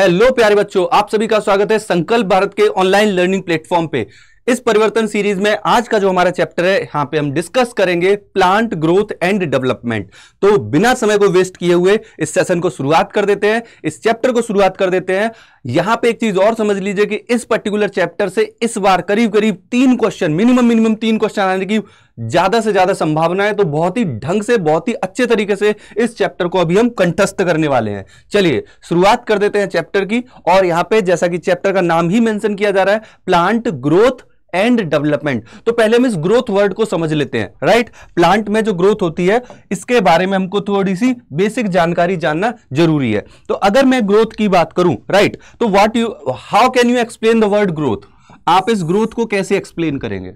Hello प्यारे बच्चों आप सभी का स्वागत है संकल्प भारत के ऑनलाइन लर्निंग प्लेटफॉर्म पे इस परिवर्तन सीरीज में आज का जो हमारा चैप्टर है यहां पे हम डिस्कस करेंगे प्लांट ग्रोथ एंड डेवलपमेंट तो बिना समय को वेस्ट किए हुए इस सेशन को शुरुआत कर देते हैं इस चैप्टर को शुरुआत कर देते हैं यहां पे एक चीज और समझ लीजिए कि इस पर्टिकुलर चैप्टर से इस बार करीब करीब तीन क्वेश्चन मिनिमम मिनिमम तीन क्वेश्चन आने की ज्यादा से ज्यादा संभावना है तो बहुत ही ढंग से बहुत ही अच्छे तरीके से इस चैप्टर को अभी हम कंठस्थ करने वाले हैं चलिए शुरुआत कर देते हैं चैप्टर की और यहां पे जैसा कि चैप्टर का नाम ही मेंशन किया जा रहा है प्लांट ग्रोथ एंड डेवलपमेंट तो पहले हम इस ग्रोथ वर्ड को समझ लेते हैं राइट प्लांट में जो ग्रोथ होती है इसके बारे में हमको थोड़ी सी बेसिक जानकारी जानना जरूरी है तो अगर मैं ग्रोथ की बात करूं राइट तो what you how can you explain the word growth आप इस ग्रोथ को कैसे एक्सप्लेन करेंगे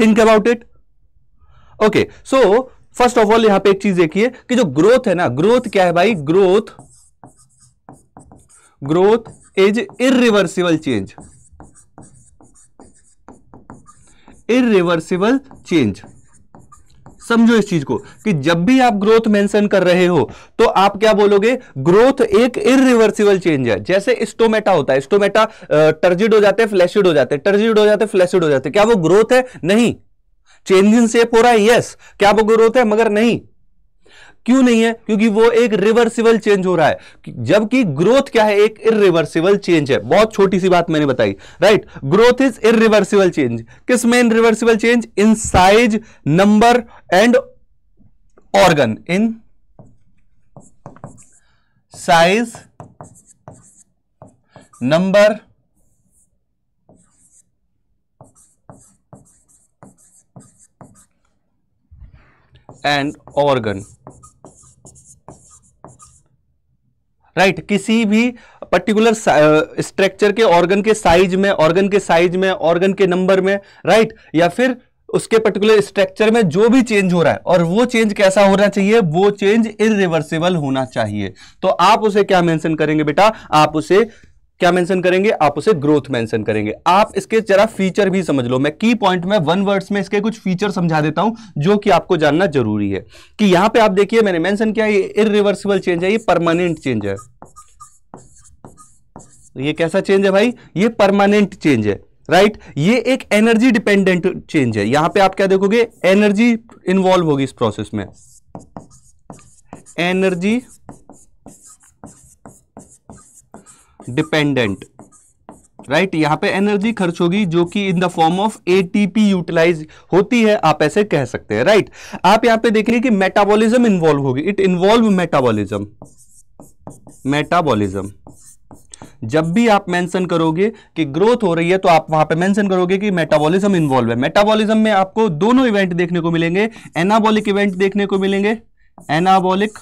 think about it okay so first of all यहां पे एक चीज देखिए कि जो ग्रोथ है ना ग्रोथ क्या है भाई growth growth is irreversible change irreversible change समझो इस चीज को कि जब भी आप ग्रोथ मेंशन कर रहे हो तो आप क्या बोलोगे ग्रोथ एक इरिवर्सिबल चेंज है जैसे स्टोमेटा होता है स्टोमेटा टर्जिड हो जाते हैं फ्लैशिड हो जाते हैं टर्जिड हो जाते हैं फ्लैशिड हो जाते हैं क्या वो ग्रोथ है नहीं चेंज इन शेप हो रहा है यस क्या वो ग्रोथ है मगर नहीं क्यों नहीं है क्योंकि वो एक रिवर्सिबल चेंज हो रहा है जबकि ग्रोथ क्या है एक इरिवर्सिबल चेंज है बहुत छोटी सी बात मैंने बताई right growth is irreversible change किस में irreversible change in size number and organ in size number and organ right किसी भी पर्टिकुलर स्ट्रक्चर के ऑर्गन के साइज में ऑर्गन के साइज में ऑर्गन के नंबर में राइट right? या फिर उसके पर्टिकुलर स्ट्रक्चर में जो भी चेंज हो रहा है और वो चेंज कैसा होना चाहिए वो चेंज इरिवर्सिबल होना चाहिए तो आप उसे क्या मेंशन करेंगे बेटा आप उसे क्या मेंशन करेंगे आप उसे ग्रोथ मेंशन करेंगे आप इसके जरा फीचर भी समझ लो मैं की पॉइंट में वन वर्ड्स में इसके कुछ फीचर समझा देता हूं जो कि आपको जानना जरूरी है कि यहां पे आप देखिए मैंने मेंशन किया ये इरिवर्सिबल चेंज है ये परमानेंट चेंज है ये कैसा चेंज है भाई ये परमानेंट चेंज है राइट right? ये एक एनर्जी डिपेंडेंट चेंज है यहां पर आप क्या देखोगे एनर्जी इन्वॉल्व होगी इस प्रोसेस में एनर्जी डिपेंडेंट राइट right? यहां पे एनर्जी खर्च होगी जो कि in the form of ATP utilise होती है आप ऐसे कह सकते हैं राइट right? आप यहां पे देखेंगे कि मेटाबॉलिज्म इन्वॉल्व होगी इट इन्वॉल्व मेटाबॉलिज्म मेटाबॉलिज्म जब भी आप मेंशन करोगे कि ग्रोथ हो रही है तो आप वहां पे मेंशन करोगे कि मेटाबॉलिज्म इन्वॉल्व है मेटाबॉलिज्म में आपको दोनों इवेंट देखने को मिलेंगे एनाबोलिक इवेंट देखने को मिलेंगे एनाबोलिक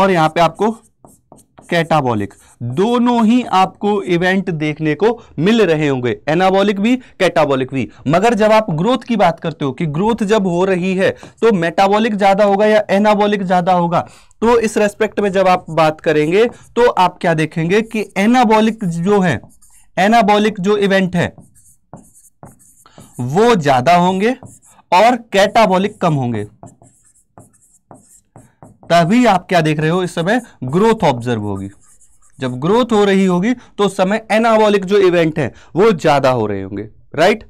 और यहां पर आपको कैटाबॉलिक दोनों ही आपको इवेंट देखने को मिल रहे होंगे एनाबॉलिक भी कैटाबॉलिक भी मगर जब आप ग्रोथ की बात करते हो कि ग्रोथ जब हो रही है तो मेटाबॉलिक ज्यादा होगा या एनाबॉलिक ज्यादा होगा तो इस रेस्पेक्ट में जब आप बात करेंगे तो आप क्या देखेंगे कि एनाबॉलिक जो है एनाबॉलिक जो इवेंट है वो ज्यादा होंगे और कैटाबॉलिक कम होंगे तभी आप क्या देख रहे हो इस समय ग्रोथ ऑब्जर्व होगी जब ग्रोथ हो रही होगी तो उस समय एनाबॉलिक जो इवेंट है वो ज्यादा हो रहे होंगे राइट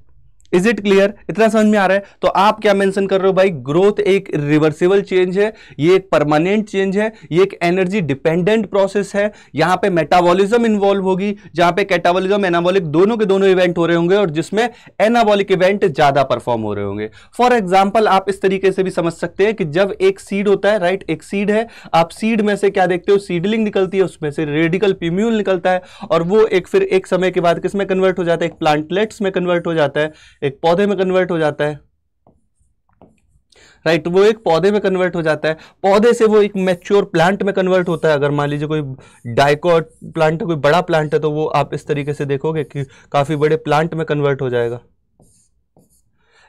इज इट क्लियर इतना समझ में आ रहा है तो आप क्या मेंशन कर रहे हो भाई ग्रोथ एक रिवर्सिबल चेंज है ये एक परमानेंट चेंज है ये एक एनर्जी डिपेंडेंट प्रोसेस है यहां पे मेटाबॉलिज्म इन्वॉल्व होगी जहां पे कैटाबॉलिज्म एनाबॉलिक दोनों के दोनों इवेंट हो रहे होंगे और जिसमें एनाबॉलिक इवेंट ज्यादा परफॉर्म हो रहे होंगे फॉर एग्जाम्पल आप इस तरीके से भी समझ सकते हैं कि जब एक सीड होता है राइट एक सीड है आप सीड में से क्या देखते हो सीडलिंग निकलती है उसमें से रेडिकल प्यूम्यूल निकलता है और वो एक फिर एक समय के बाद किसमें कन्वर्ट हो जाता है एक प्लांटलेट्स में कन्वर्ट हो जाता है एक पौधे में कन्वर्ट हो जाता है राइट right, वो एक पौधे में कन्वर्ट हो जाता है पौधे से वो एक मैच्योर प्लांट में कन्वर्ट होता है अगर मान लीजिए कोई डाइकॉट प्लांट कोई बड़ा प्लांट है तो वो आप इस तरीके से देखोगे कि काफ़ी बड़े प्लांट में कन्वर्ट हो जाएगा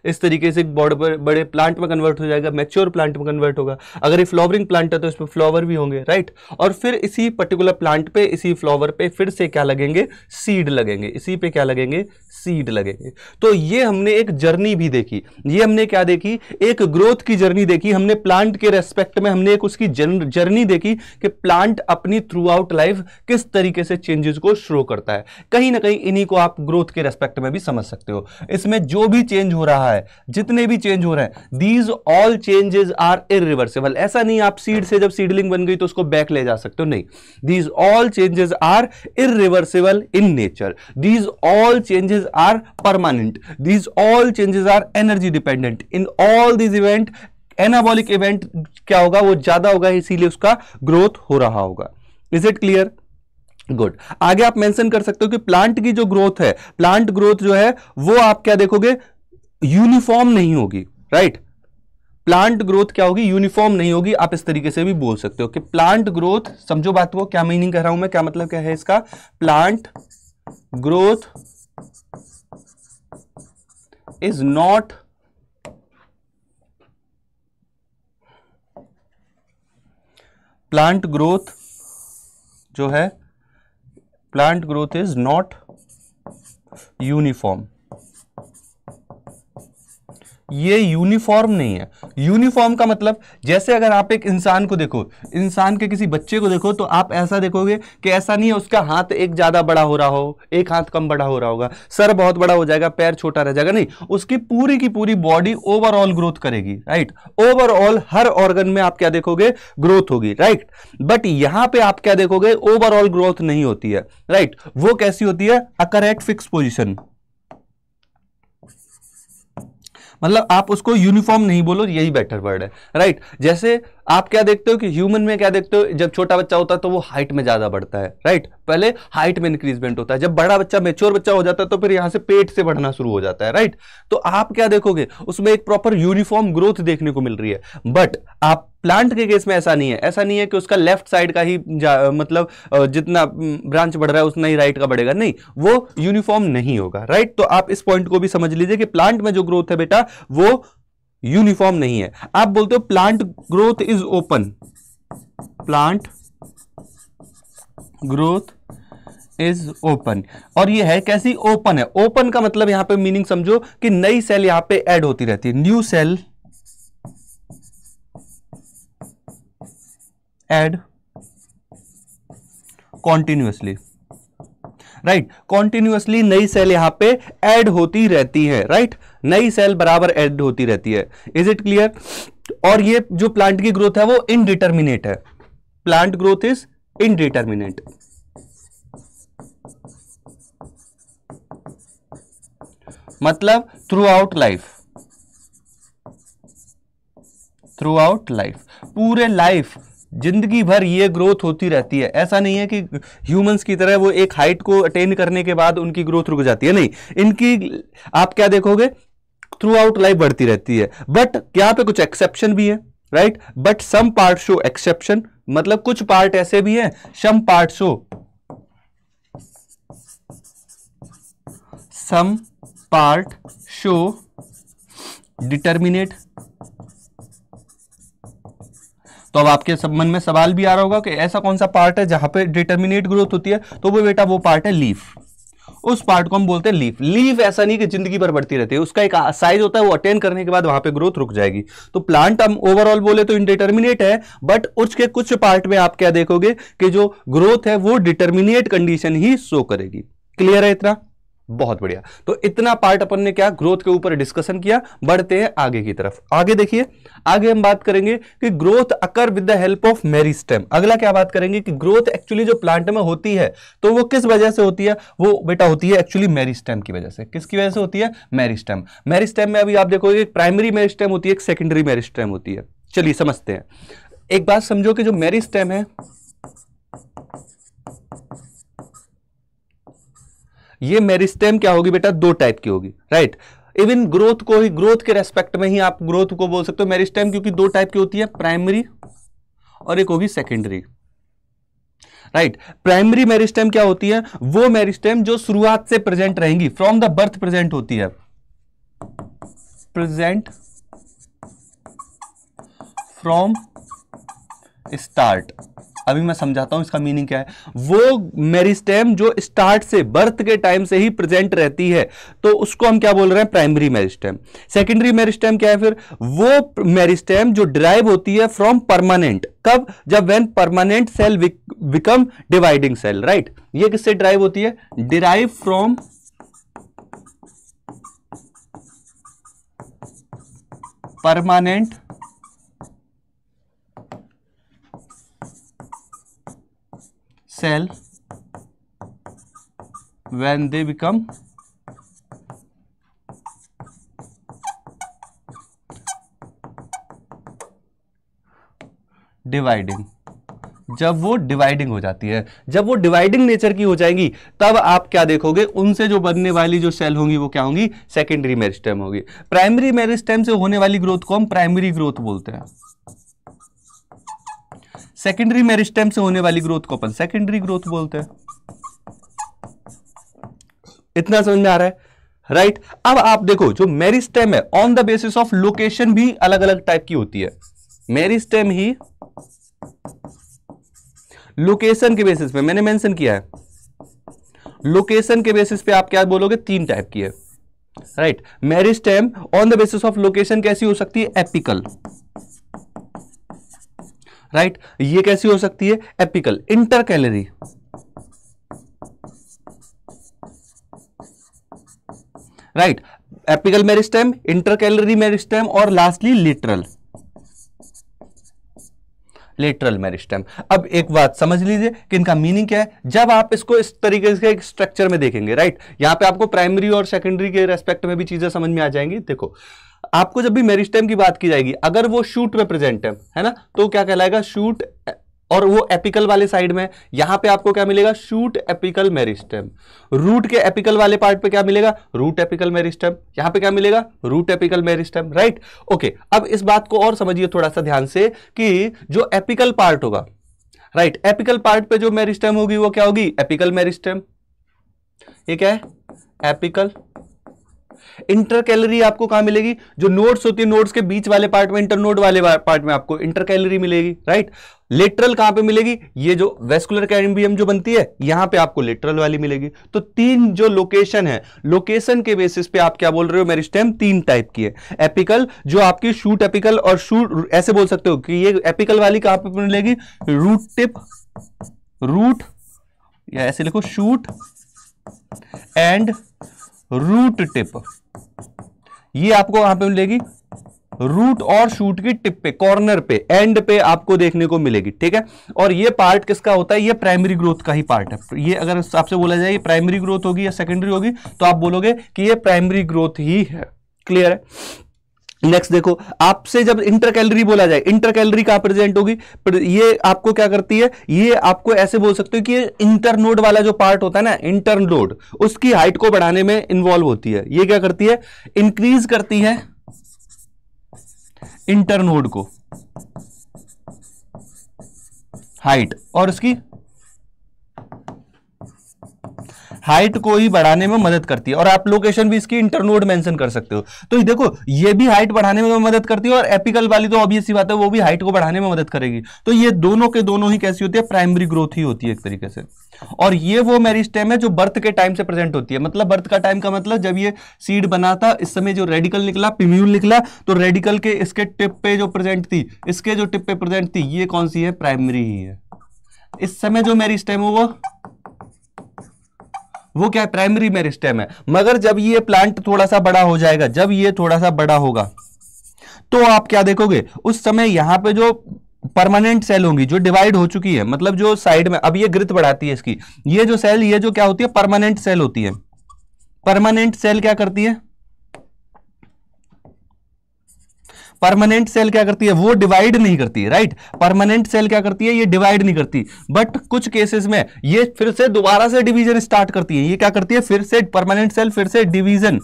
इस तरीके से एक पर बड़े प्लांट में कन्वर्ट हो जाएगा मेच्योर प्लांट में कन्वर्ट होगा अगर ये फ्लावरिंग प्लांट है तो इसमें फ्लावर भी होंगे राइट और फिर इसी पर्टिकुलर प्लांट पे इसी फ्लावर पे फिर से क्या लगेंगे सीड लगेंगे इसी पे क्या लगेंगे सीड लगेंगे तो ये हमने एक जर्नी भी देखी ये हमने क्या देखी एक ग्रोथ की जर्नी देखी हमने प्लांट के रेस्पेक्ट में हमने एक उसकी जर्नी देखी कि प्लांट अपनी थ्रू आउट लाइफ किस तरीके से चेंजेस को शो करता है कहीं ना कहीं इन्हीं को आप ग्रोथ के रेस्पेक्ट में भी समझ सकते हो इसमें जो भी चेंज हो रहा है है जितने भी चेंज हो रहे हैं these all changes are irreversible ऐसा नहीं आप सीड से जब सीडलिंग बन गई तो उसको बैक ले जा सकते हो नहीं these all changes are irreversible in nature these all changes are permanent these all changes are energy dependent in all these event anabolic event क्या होगा वो ज्यादा होगा इसीलिए उसका ग्रोथ हो रहा होगा इज इट क्लियर गुड आगे आप मेंशन कर सकते हो कि प्लांट की जो ग्रोथ है प्लांट ग्रोथ जो है वो आप क्या देखोगे यूनिफॉर्म नहीं होगी राइट प्लांट ग्रोथ क्या होगी यूनिफॉर्म नहीं होगी आप इस तरीके से भी बोल सकते हो कि प्लांट ग्रोथ समझो बात को क्या मीनिंग कह रहा हूं मैं क्या मतलब क्या है इसका plant growth is not plant growth जो है plant growth is not uniform ये यूनिफॉर्म नहीं है यूनिफॉर्म का मतलब जैसे अगर आप एक इंसान को देखो इंसान के किसी बच्चे को देखो तो आप ऐसा देखोगे कि ऐसा नहीं है उसका हाथ एक ज़्यादा बड़ा हो रहा हो एक हाथ कम बड़ा हो रहा होगा सर बहुत बड़ा हो जाएगा पैर छोटा रह जाएगा नहीं उसकी पूरी की पूरी बॉडी ओवरऑल ग्रोथ करेगी राइट ओवरऑल हर ऑर्गन में आप क्या देखोगे ग्रोथ होगी राइट बट यहां पर आप क्या देखोगे ओवरऑल ग्रोथ नहीं होती है राइट वो कैसी होती है अकरेक्ट फिक्स पोजिशन मतलब आप उसको यूनिफॉर्म नहीं बोलो यही बेटर वर्ड है राइट जैसे आप क्या देखते हो कि ह्यूमन में क्या देखते हो जब छोटा बच्चा होता है तो वो हाइट में ज्यादा बढ़ता है राइट पहले हाइट में इंक्रीजमेंट होता है जब बड़ा बच्चा मेच्योर बच्चा हो जाता है तो फिर यहां से पेट से बढ़ना शुरू हो जाता है राइट तो आप क्या देखोगे उसमें एक प्रॉपर यूनिफॉर्म ग्रोथ देखने को मिल रही है बट आप प्लांट के केस में ऐसा नहीं है ऐसा नहीं है कि उसका लेफ्ट साइड का ही मतलब जितना ब्रांच बढ़ रहा है उतना ही राइट का बढ़ेगा नहीं वो यूनिफॉर्म नहीं होगा राइट तो आप इस पॉइंट को भी समझ लीजिए कि प्लांट में जो ग्रोथ है बेटा वो यूनिफॉर्म नहीं है आप बोलते हो plant growth is open plant growth is open और ये है कैसी ओपन है ओपन का मतलब यहां पे मीनिंग समझो कि नई सेल यहां पे ऐड होती रहती है न्यू सेल add continuously राइट right. कॉन्टिन्यूसली नई सेल यहां पे ऐड होती रहती है राइट right? नई सेल बराबर ऐड होती रहती है इज इट क्लियर और ये जो प्लांट की ग्रोथ है वो इनडिटर्मिनेट है प्लांट ग्रोथ इज इनडिटर्मिनेट मतलब throughout life throughout life पूरे लाइफ जिंदगी भर ये ग्रोथ होती रहती है ऐसा नहीं है कि ह्यूमंस की तरह वो एक हाइट को अटेन करने के बाद उनकी ग्रोथ रुक जाती है नहीं इनकी आप क्या देखोगे थ्रू आउट लाइफ बढ़ती रहती है बट यहां पे कुछ एक्सेप्शन भी है right but some part show exception मतलब कुछ पार्ट ऐसे भी हैं some part show some part show determinate तो अब आपके सब मन में सवाल भी आ रहा होगा कि ऐसा कौन सा पार्ट है जहां पे डिटर्मिनेट ग्रोथ होती है तो वो बेटा वो पार्ट है लीफ उस पार्ट को हम बोलते हैं लीफ लीफ ऐसा नहीं कि जिंदगी भर बढ़ती रहती है उसका एक साइज होता है वो अटेन करने के बाद वहां पे ग्रोथ रुक जाएगी तो प्लांट हम ओवरऑल बोले तो इनडिटर्मिनेट है बट उसके कुछ पार्ट में आप क्या देखोगे कि जो ग्रोथ है वो डिटर्मिनेट कंडीशन ही शो करेगी क्लियर है इतना बहुत बढ़िया तो इतना पार्ट अपन ने क्या ग्रोथ के ऊपर डिस्कशन किया बढ़ते हैं आगे की तरफ आगे देखिए आगे हम बात करेंगे कि growth occur with the help of meristem अगला क्या बात करेंगे कि ग्रोथ एक्चुअली जो प्लांट में होती है तो वो किस वजह से होती है वो बेटा होती है एक्चुअली मेरी स्टेम की वजह से किसकी वजह से होती है मेरी स्टेम मेरी स्टेम में अभी आप देखोगे प्राइमरी मेरी स्टेम होती है एक सेकेंडरी मेरी स्टेम होती है चलिए समझते हैं एक बात समझो कि जो मेरी स्टेम है ये मेरिस्टेम क्या होगी बेटा दो टाइप की होगी राइट इवन ग्रोथ को ही ग्रोथ के रेस्पेक्ट में ही आप ग्रोथ को बोल सकते हो मेरिस्टेम क्योंकि दो टाइप की होती है प्राइमरी और एक होगी सेकेंडरी राइट प्राइमरी मेरिस्टेम क्या होती है वो मेरिस्टेम जो शुरुआत से प्रेजेंट रहेंगी फ्रॉम द बर्थ प्रेजेंट होती है प्रेजेंट फ्रॉम स्टार्ट अभी मैं समझाता हूं इसका मीनिंग क्या है वो मेरिस्टेम जो स्टार्ट से बर्थ के टाइम से ही प्रेजेंट रहती है तो उसको हम क्या बोल रहे हैं प्राइमरी मेरिस्टेम सेकेंडरी मेरिस्टेम क्या है फिर वो मेरिस्टेम जो ड्राइव होती है फ्रॉम परमानेंट कब जब when permanent cell become dividing cell right ये किससे ड्राइव होती है derive from permanent cell when they become dividing जब वो डिवाइडिंग हो जाती है जब वो डिवाइडिंग नेचर की हो जाएंगी तब आप क्या देखोगे उनसे जो बनने वाली जो सेल होंगी वो क्या होंगी सेकेंडरी मेरिस्टेम होगी प्राइमरी मेरिस्टेम से होने वाली ग्रोथ को हम प्राइमरी ग्रोथ बोलते हैं सेकेंडरी मेरिस्टेम से होने वाली ग्रोथ को अपन सेकेंडरी ग्रोथ बोलते हैं इतना समझ में आ रहा है राइट right? अब आप देखो जो मेरिस्टेम है on the basis of location भी अलग अलग टाइप की होती है मेरिस्टेम ही लोकेशन के बेसिस पे मैंने मेंशन किया है लोकेशन के बेसिस पे आप क्या बोलोगे तीन टाइप की है right meristem on the basis of location कैसी हो सकती है एपिकल राइट ये कैसी हो सकती है apical intercalary right apical meristem intercalary meristem और लास्टली लिटरल लेटरल मेरिस्टेम अब एक बात समझ लीजिए कि इनका मीनिंग क्या है जब आप इसको इस तरीके से एक स्ट्रक्चर में देखेंगे राइट यहां पे आपको प्राइमरी और सेकेंडरी के रेस्पेक्ट में भी चीजें समझ में आ जाएंगी देखो आपको जब भी मेरिस्टेम की बात की जाएगी अगर वो शूट में प्रेजेंट है है ना तो क्या कहलाएगा शूट और वो एपिकल वाले साइड में यहां पे आपको क्या मिलेगा शूट एपिकल मेरिस्टेम रूट के एपिकल वाले पार्ट पे क्या मिलेगा रूट एपिकल मेरिस्टेम यहां पे क्या मिलेगा root apical meristem right okay अब इस बात को और समझिए थोड़ा सा ध्यान से कि जो एपिकल पार्ट होगा राइट एपिकल पार्ट पे जो मेरिस्टेम होगी वो क्या होगी एपिकल मेरिस्टेम ये क्या है एपिकल इंटर कैलरी आपको कहां मिलेगी जो नोड्स होती है नोड्स के बीच वाले पार्ट में इंटर नोट वाले पार्ट में आपको इंटर कैलरी मिलेगी राइट लेटरल कहां पे मिलेगी ये जो वेस्कुलर कैरिबियम जो बनती है यहां पे आपको लेटरल वाली मिलेगी तो तीन जो लोकेशन है लोकेशन के बेसिस पे आप क्या बोल रहे हो मेरी स्टेम तीन टाइप की है एपिकल जो आपकी शूट एपिकल और शूट ऐसे बोल सकते हो कि ये एपिकल वाली कहां पे मिलेगी रूट टिप रूट या ऐसे लिखो शूट एंड रूट टिप ये आपको कहां पे मिलेगी रूट और शूट की टिप पे कॉर्नर पे एंड पे आपको देखने को मिलेगी ठीक है और ये पार्ट किसका होता है ये प्राइमरी ग्रोथ का ही पार्ट है ये अगर आपसे बोला जाए ये प्राइमरी ग्रोथ होगी या सेकेंडरी होगी तो आप बोलोगे कि ये प्राइमरी ग्रोथ ही है क्लियर है नेक्स्ट देखो आपसे जब इंटर कैलरी बोला जाए इंटर कैलरी कहां प्रेजेंट होगी ये आपको क्या करती है ये आपको ऐसे बोल सकते हो कि इंटर नोड वाला जो पार्ट होता है ना इंटर नोड उसकी हाइट को बढ़ाने में इन्वॉल्व होती है ये क्या करती है इंक्रीज करती है इंटर नोड को हाइट और उसकी हाइट को ही बढ़ाने में मदद करती है और आप लोकेशन भी इसकी इंटरनोड मेंशन कर सकते हो तो देखो ये भी हाइट बढ़ाने में मदद करती है और एपिकल वाली तो ऑब्वियस बात है वो भी हाइट को बढ़ाने में मदद करेगी तो ये दोनों के दोनों ही कैसी होती है प्राइमरी ग्रोथ ही होती है एक तरीके से और ये वो मेरिस्टेम है जो बर्थ के टाइम से प्रेजेंट होती है मतलब बर्थ का टाइम का मतलब जब ये सीड बना था इस समय जो रेडिकल निकला पिम्यूल निकला तो रेडिकल के इसके टिप पे जो प्रेजेंट थी इसके जो टिप पे प्रेजेंट थी ये कौन सी है प्राइमरी ही है इस समय जो मेरिस्टेम है वो वो क्या है प्राइमरी मेरिस्टेम है मगर जब ये प्लांट थोड़ा सा बड़ा हो जाएगा जब ये थोड़ा सा बड़ा होगा तो आप क्या देखोगे उस समय यहां पे जो परमानेंट सेल होंगी जो डिवाइड हो चुकी है मतलब जो साइड में अब ये ग्रिथ बढ़ाती है इसकी ये जो सेल ये जो क्या होती है परमानेंट सेल होती है परमानेंट सेल क्या करती है परमानेंट सेल क्या करती है वो डिवाइड नहीं करती राइट परमानेंट सेल क्या करती है ये डिवाइड नहीं करती बट कुछ केसेस में ये फिर से दोबारा से डिवीजन स्टार्ट करती है ये क्या करती है फिर से परमानेंट सेल फिर से डिवीजन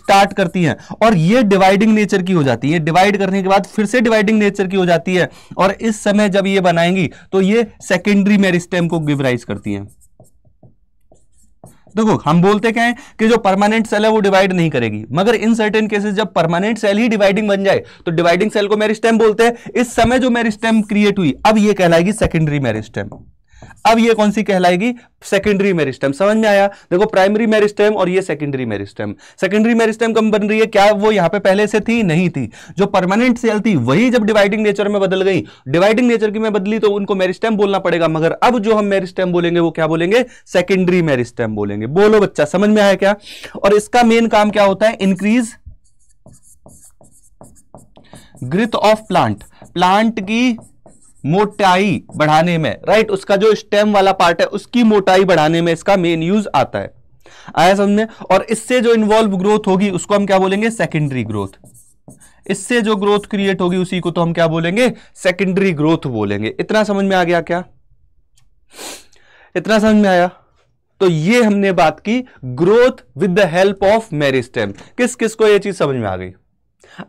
स्टार्ट करती है और ये डिवाइडिंग नेचर की हो जाती है डिवाइड करने के बाद फिर से डिवाइडिंग नेचर की हो जाती है और इस समय जब ये बनाएंगी तो ये सेकेंडरी मेरिस्टेम को गिवराइज करती है देखो हम बोलते क्या है कि जो परमानेंट सेल है वो डिवाइड नहीं करेगी मगर इन सर्टेन केसेस जब परमानेंट सेल ही डिवाइडिंग बन जाए तो डिवाइडिंग सेल को मेरिस्टेम बोलते हैं इस समय जो मेरिस्टेम क्रिएट हुई अब ये कहलाएगी सेकेंडरी मेरिस्टेम अब ये कौन सी कहलाएगी सेकेंडरी मेरिस्टम समझ में आया देखो प्राइमरी मेरिस्टम और ये सेकेंडरी मेरिस्टम सेकेंडरी मेरिस्टम कम बन रही है क्या वो यहां पे पहले से थी नहीं थी जो परमानेंट सेल थी वही जब डिवाइडिंग नेचर में बदल गई डिवाइडिंग नेचर की में बदली तो उनको मेरिस्टम बोलना पड़ेगा मगर अब जो हम मेरिस्टम बोलेंगे वो क्या बोलेंगे सेकेंडरी मेरिस्टम बोलेंगे बोलो बच्चा समझ में आया क्या और इसका मेन काम क्या होता है increase girth of plant plant की मोटाई बढ़ाने में राइट उसका जो स्टेम वाला पार्ट है उसकी मोटाई बढ़ाने में इसका मेन यूज आता है आया समझ में और इससे जो इन्वॉल्व ग्रोथ होगी उसको हम क्या बोलेंगे सेकेंडरी ग्रोथ इससे जो ग्रोथ क्रिएट होगी उसी को तो हम क्या बोलेंगे सेकेंडरी ग्रोथ बोलेंगे इतना समझ में आ गया क्या इतना समझ में आया तो ये हमने बात की growth with the help of meristem किस किस को ये चीज समझ में आ गई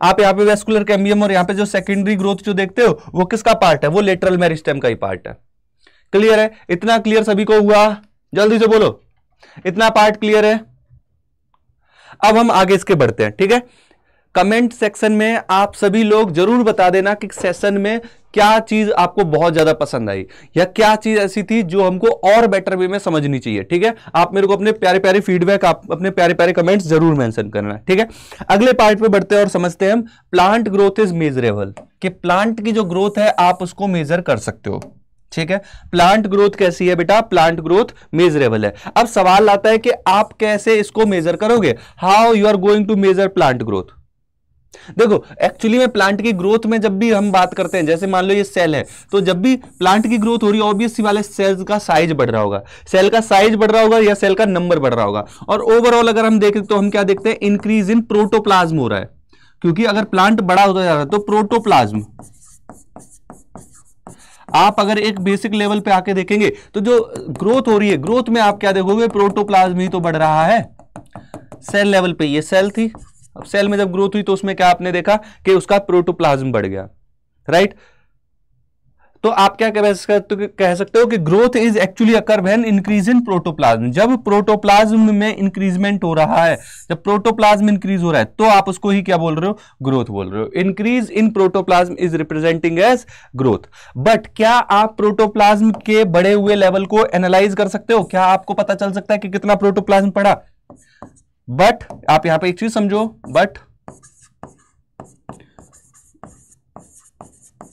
आप यहाँ पे वेस्कुलर कैम्बियम और यहाँ पे जो सेकेंडरी ग्रोथ जो देखते हो वो किसका पार्ट है वो लेटरल मेरिस्टेम का ही पार्ट है क्लियर है इतना क्लियर सभी को हुआ जल्दी से बोलो इतना पार्ट क्लियर है अब हम आगे इसके बढ़ते हैं ठीक है कमेंट सेक्शन में आप सभी लोग जरूर बता देना कि सेशन में क्या चीज आपको बहुत ज्यादा पसंद आई या क्या चीज ऐसी थी जो हमको और बेटर वे में समझनी चाहिए ठीक है आप मेरे को अपने प्यारे प्यारे फीडबैक आप अपने प्यारे प्यारे कमेंट्स जरूर मेंशन करना ठीक है अगले पार्ट पे बढ़ते हैं और समझते हैं हम प्लांट ग्रोथ इज मेजरेबल कि प्लांट की जो ग्रोथ है आप उसको मेजर कर सकते हो ठीक है प्लांट ग्रोथ कैसी है बेटा प्लांट ग्रोथ मेजरेबल है अब सवाल आता है कि आप कैसे इसको मेजर करोगे how you are going to measure plant growth देखो एक्चुअली में प्लांट की ग्रोथ में जब भी हम बात करते हैं जैसे मान लो ये सेल है तो जब भी प्लांट की ग्रोथ हो रही है ऑब्वियसली वाले सेल्स का साइज बढ़ रहा होगा सेल का साइज बढ़ रहा होगा या सेल का नंबर बढ़ रहा होगा और ओवरऑल अगर हम देखें तो हम क्या देखते हैं इंक्रीज इन प्रोटोप्लाज्म हो रहा है क्योंकि अगर प्लांट बड़ा होता जा रहा है तो प्रोटोप्लाज्म आप अगर एक बेसिक लेवल पे आके देखेंगे तो जो ग्रोथ हो रही है ग्रोथ में आप क्या देखोगे प्रोटोप्लाज्म ही तो बढ़ रहा है सेल लेवल पे ये सेल थी अब सेल में जब ग्रोथ हुई तो उसमें क्या आपने देखा कि उसका प्रोटोप्लाज्म बढ़ गया राइट तो आप क्या कह सकते हो कि growth is actually occur when increase in protoplasm जब प्रोटोप्लाज्म में इंक्रीजमेंट हो रहा है जब प्रोटोप्लाज्म इंक्रीज हो रहा है तो आप उसको ही क्या बोल रहे हो ग्रोथ बोल रहे हो increase in protoplasm is representing as growth but क्या आप प्रोटोप्लाज्म के बढ़े हुए लेवल को एनालाइज कर सकते हो क्या आपको पता चल सकता है कि कितना प्रोटोप्लाज्म पड़ा बट आप यहां पे एक चीज समझो but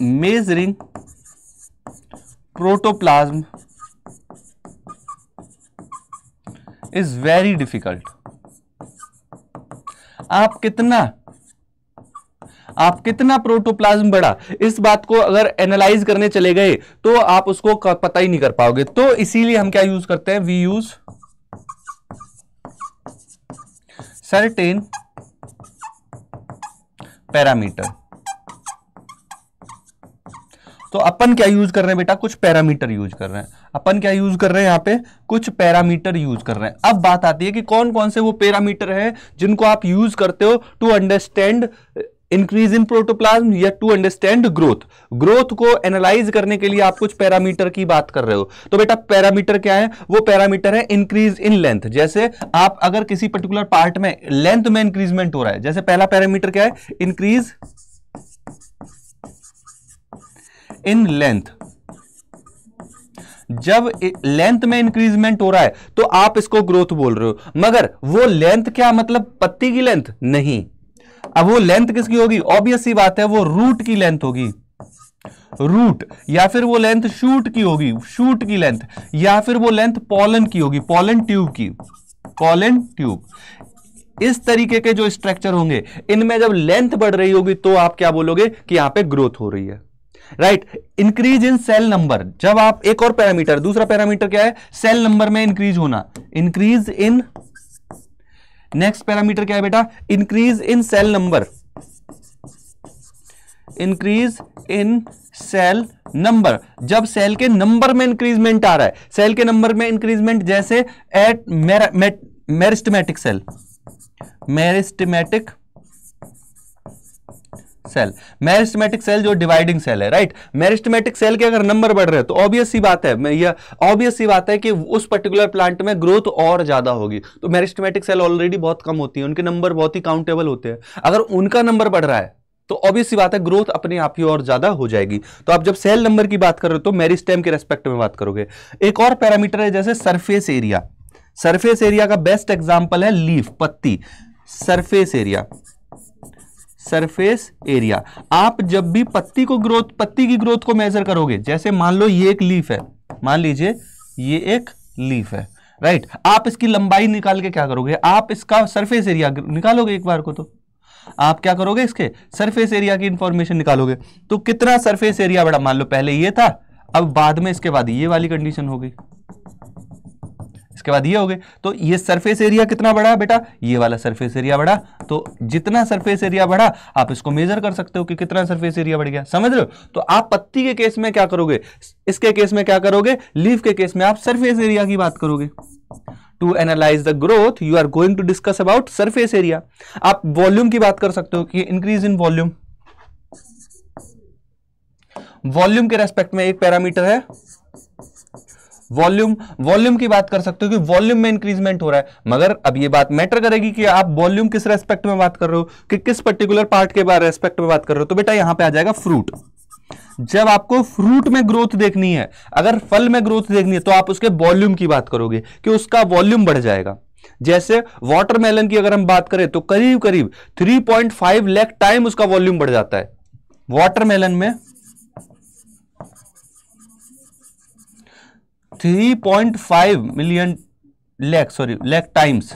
measuring protoplasm is very difficult आप कितना आप कितना प्रोटोप्लाज्म बढ़ा इस बात को अगर एनालाइज करने चले गए तो आप उसको पता ही नहीं कर पाओगे तो इसीलिए हम क्या यूज करते हैं वी यूज सर्टेन पैरामीटर तो अपन क्या यूज कर रहे हैं बेटा कुछ पैरामीटर यूज कर रहे हैं अपन क्या यूज कर रहे हैं यहां पे कुछ पैरामीटर यूज कर रहे हैं अब बात आती है कि कौन कौन से वो पैरामीटर हैं जिनको आप यूज करते हो to understand increase in protoplasm या टू अंडरस्टैंड ग्रोथ ग्रोथ को एनालाइज करने के लिए आप कुछ पैरामीटर की बात कर रहे हो तो बेटा पैरामीटर क्या है वो पैरामीटर है इंक्रीज इन लेंथ जैसे आप अगर किसी पर्टिकुलर पार्ट में लेंथ में इंक्रीजमेंट हो रहा है जैसे पहला पैरामीटर क्या है इंक्रीज इन लेंथ जब लेंथ में इंक्रीजमेंट हो रहा है तो आप इसको ग्रोथ बोल रहे हो मगर वो लेंथ क्या मतलब पत्ती की लेंथ नहीं अब वो लेंथ किसकी होगी ऑब्वियस सी बात है वो रूट की लेंथ होगी रूट या फिर वो लेंथ शूट की होगी शूट की लेंथ या फिर वो लेंथ पॉलन की होगी पॉलन ट्यूब की पॉलन ट्यूब इस तरीके के जो स्ट्रक्चर होंगे इनमें जब लेंथ बढ़ रही होगी तो आप क्या बोलोगे कि यहां पे ग्रोथ हो रही है right increase in cell number जब आप एक और पैरामीटर दूसरा पैरामीटर क्या है सेल नंबर में इंक्रीज होना इंक्रीज इन नेक्स्ट पैरामीटर क्या है बेटा increase in cell number increase in cell number जब सेल के नंबर में इंक्रीजमेंट आ रहा है सेल के नंबर में इंक्रीजमेंट जैसे at meristematic cell meristematic cell meristematic cell जो डिवाइडिंग सेल है राइट मेरिस्टमेटिक सेल के अगर नंबर बढ़ रहे हैं तो ऑब्वियस ही बात है यह ऑब्वियस ही बात है कि उस पर्टिकुलर प्लांट में ग्रोथ और ज्यादा होगी तो मेरिस्टमेटिक सेल ऑलरेडी बहुत कम होती है उनके नंबर बहुत ही काउंटेबल होते हैं अगर उनका नंबर बढ़ रहा है तो ऑब्वियस बात है ग्रोथ अपने आप ही और ज्यादा हो जाएगी तो आप जब सेल नंबर की बात कर रहे हो तो मेरिस्टेम के रेस्पेक्ट में बात करोगे एक और पैरामीटर है जैसे सरफेस एरिया सरफेस एरिया का बेस्ट एग्जाम्पल है लीफ पत्ती सरफेस एरिया सरफेस एरिया आप जब भी पत्ती को ग्रोथ पत्ती की ग्रोथ को मेजर करोगे जैसे मान लो ये एक लीफ है मान लीजिए ये एक लीफ है राइट आप इसकी लंबाई निकाल के क्या करोगे आप इसका सरफेस एरिया निकालोगे एक बार को तो आप क्या करोगे इसके सरफेस एरिया की इंफॉर्मेशन निकालोगे तो कितना सरफेस एरिया बड़ा मान लो पहले ये था अब बाद में इसके बाद ये वाली कंडीशन हो गई इसके बाद ये हो गए तो ये सरफेस एरिया कितना बड़ा है बेटा ये वाला सरफेस एरिया बढ़ा तो जितना सरफेस एरिया बढ़ा आप इसको मेजर कर सकते हो कि कितना सरफेस एरिया बढ़ गया समझ रहे हो तो आप पत्ती के केस में क्या करोगे इसके केस में क्या करोगे लीव के केस में आप सरफेस एरिया की बात करोगे to analyse the growth you are going to discuss about surface area आप वॉल्यूम की बात कर सकते हो कि इंक्रीज इन वॉल्यूम वॉल्यूम के रेस्पेक्ट में एक पैरामीटर है वॉल्यूम वॉल्यूम की बात कर सकते हो कि वॉल्यूम में इंक्रीजमेंट हो रहा है मगर अब ये बात मैटर करेगी कि आप वॉल्यूम किस रेस्पेक्ट में बात कर रहे हो कि किस पर्टिकुलर पार्ट के बारे रेस्पेक्ट में बात कर रहे हो तो बेटा यहां पर आ जाएगा फ्रूट जब आपको फ्रूट में ग्रोथ देखनी है अगर फल में ग्रोथ देखनी है तो आप उसके वॉल्यूम की बात करोगे कि उसका वॉल्यूम बढ़ जाएगा जैसे वाटरमेलन की अगर हम बात करें तो करीब करीब 3.5 लाख टाइम उसका वॉल्यूम बढ़ जाता है वाटरमेलन में 3.5 million lakh sorry lakh times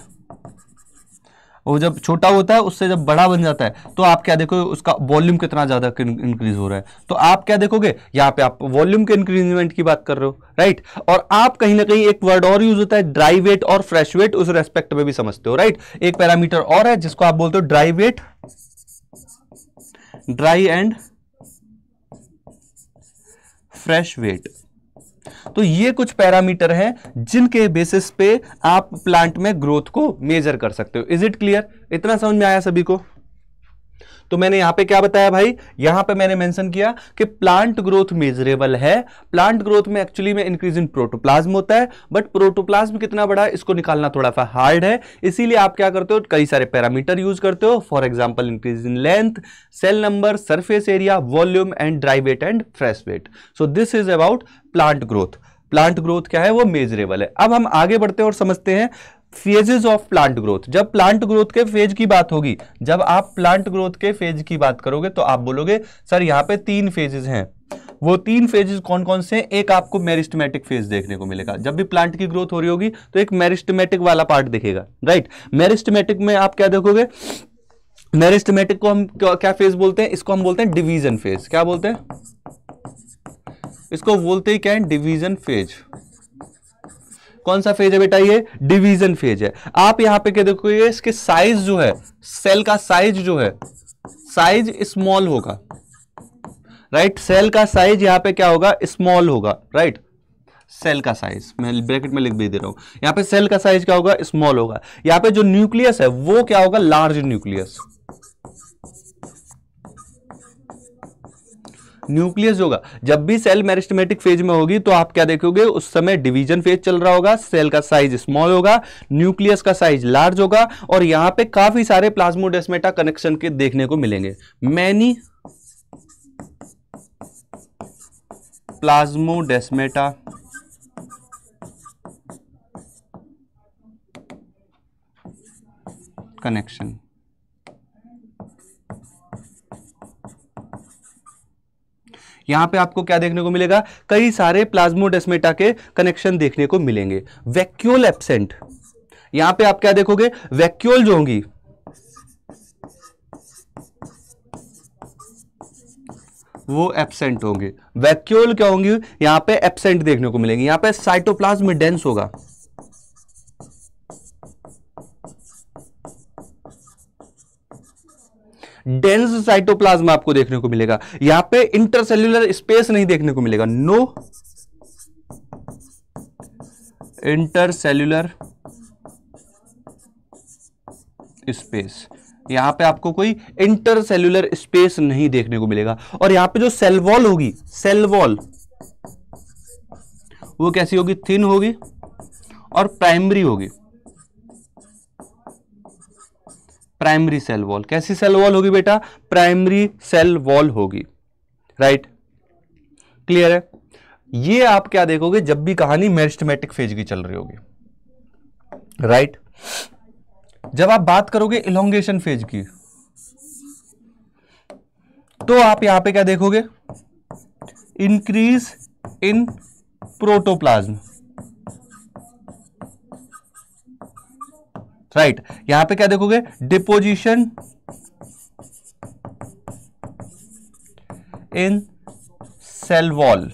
वो जब छोटा होता है उससे जब बड़ा बन जाता है तो आप क्या देखोगे उसका वॉल्यूम कितना ज़्यादा इंक्रीज हो रहा है तो आप क्या देखोगे यहाँ पे आप वॉल्यूम के इंक्रीजमेंट की बात कर रहे हो राइट और आप कहीं ना कहीं एक वर्ड और यूज होता है ड्राई वेट और फ्रेश वेट उस रेस्पेक्ट में भी समझते हो राइट एक पैरामीटर और है जिसको आप बोलते हो dry weight dry and fresh weight तो ये कुछ पैरामीटर हैं जिनके बेसिस पे आप प्लांट में ग्रोथ को मेजर कर सकते हो इज इट क्लियर इतना समझ में आया सभी को तो मैंने यहां पे क्या बताया भाई यहां पे मैंने मेंशन किया कि प्लांट ग्रोथ मेजरेबल है प्लांट ग्रोथ में एक्चुअली में इंक्रीज इन प्रोटोप्लाज्म होता है बट प्रोटोप्लाज्म कितना बड़ा इसको निकालना थोड़ा सा हार्ड है इसीलिए आप क्या करते हो कई सारे पैरामीटर यूज करते हो for example increase in length cell number surface area volume and dry weight and fresh weight so this is about plant growth plant growth क्या है वो मेजरेबल है अब हम आगे बढ़ते हैं और समझते हैं फेजेस ऑफ प्लांट ग्रोथ जब प्लांट ग्रोथ के फेज की बात होगी जब आप प्लांट ग्रोथ के फेज की बात करोगे तो आप बोलोगे सर यहाँ पे तीन फेजेस हैं वो तीन फेजेस कौन कौन से हैं एक आपको मेरिस्टमेटिक फेज देखने को मिलेगा जब भी प्लांट की ग्रोथ हो रही होगी तो एक मेरिस्टमेटिक वाला पार्ट दिखेगा राइट मेरिस्टमेटिक में आप क्या देखोगे मेरिस्टमेटिक को हम क्या फेज बोलते हैं इसको हम बोलते हैं डिवीजन फेज क्या बोलते हैं इसको बोलते ही क्या है डिवीजन फेज कौन सा फेज है बेटा ये डिवीजन फेज है आप यहां पे क्या देखो ये इसके साइज जो है सेल का साइज जो है साइज स्मॉल होगा राइट सेल का साइज यहां पे क्या होगा स्मॉल होगा राइट सेल का साइज मैं ब्रैकेट में लिख भी दे रहा हूं यहां पे सेल का साइज क्या होगा स्मॉल होगा यहां पे जो न्यूक्लियस है वो क्या होगा लार्ज न्यूक्लियस न्यूक्लियस होगा जब भी सेल मेरिस्टमेटिक फेज में होगी तो आप क्या देखोगे उस समय डिवीजन फेज चल रहा होगा सेल का साइज स्मॉल होगा न्यूक्लियस का साइज लार्ज होगा और यहां पे काफी सारे प्लाज्मोडेस्मेटा कनेक्शन के देखने को मिलेंगे मैनी प्लाज्मोडेस्मेटा कनेक्शन यहां पे आपको क्या देखने को मिलेगा कई सारे प्लाज्मोडेस्मेटा के कनेक्शन देखने को मिलेंगे वैक्यूल एब्सेंट यहां पे आप क्या देखोगे वैक्यूल जो होंगी वो एब्सेंट होंगे वैक्यूल क्या होंगी यहां पे एब्सेंट देखने को मिलेंगे यहां पे साइटोप्लाज्म डेंस होगा डेंस साइटोप्लाज्म आपको देखने को मिलेगा यहां पे इंटरसेल्युलर स्पेस नहीं देखने को मिलेगा नो इंटरसेल्युलर स्पेस यहां पे आपको कोई इंटरसेल्युलर स्पेस नहीं देखने को मिलेगा और यहां पे जो सेल वॉल होगी सेल वॉल वो कैसी होगी थिन होगी और प्राइमरी होगी प्राइमरी सेल वॉल कैसी सेल वॉल होगी बेटा प्राइमरी सेल वॉल होगी राइट क्लियर है ये आप क्या देखोगे जब भी कहानी मेरिस्टमेटिक फेज की चल रही होगी राइट जब आप बात करोगे इलोंगेशन फेज की तो आप यहां पे क्या देखोगे increase in protoplasm right right. यहां पे क्या देखोगे डिपोजिशन इन सेल वॉल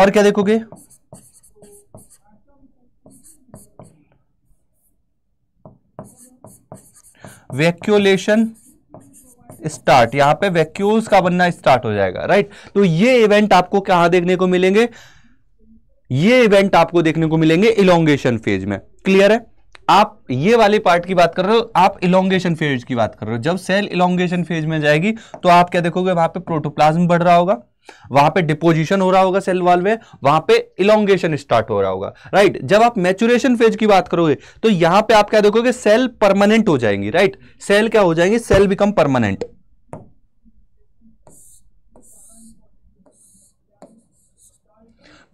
और क्या देखोगे वैक्यूलेशन स्टार्ट यहां पे वैक्यूल्स का बनना स्टार्ट हो जाएगा राइट तो ये इवेंट आपको कहां देखने को मिलेंगे ये इवेंट आपको देखने को मिलेंगे इलोंगेशन फेज में क्लियर है आप ये वाले पार्ट की बात कर रहे हो आप इलोंगेशन फेज की बात कर रहे हो जब सेल इलोंगेशन फेज में जाएगी तो आप क्या देखोगे वहां पे प्रोटोप्लाज्म बढ़ रहा होगा वहां पे डिपोजिशन हो रहा होगा सेल वाल में वहां पे इलोंगेशन स्टार्ट हो रहा होगा राइट जब आप मैचुरेशन फेज की बात करोगे तो यहां पे आप क्या देखोगे सेल परमानेंट हो जाएंगी राइट सेल क्या हो जाएंगे सेल बिकम परमानेंट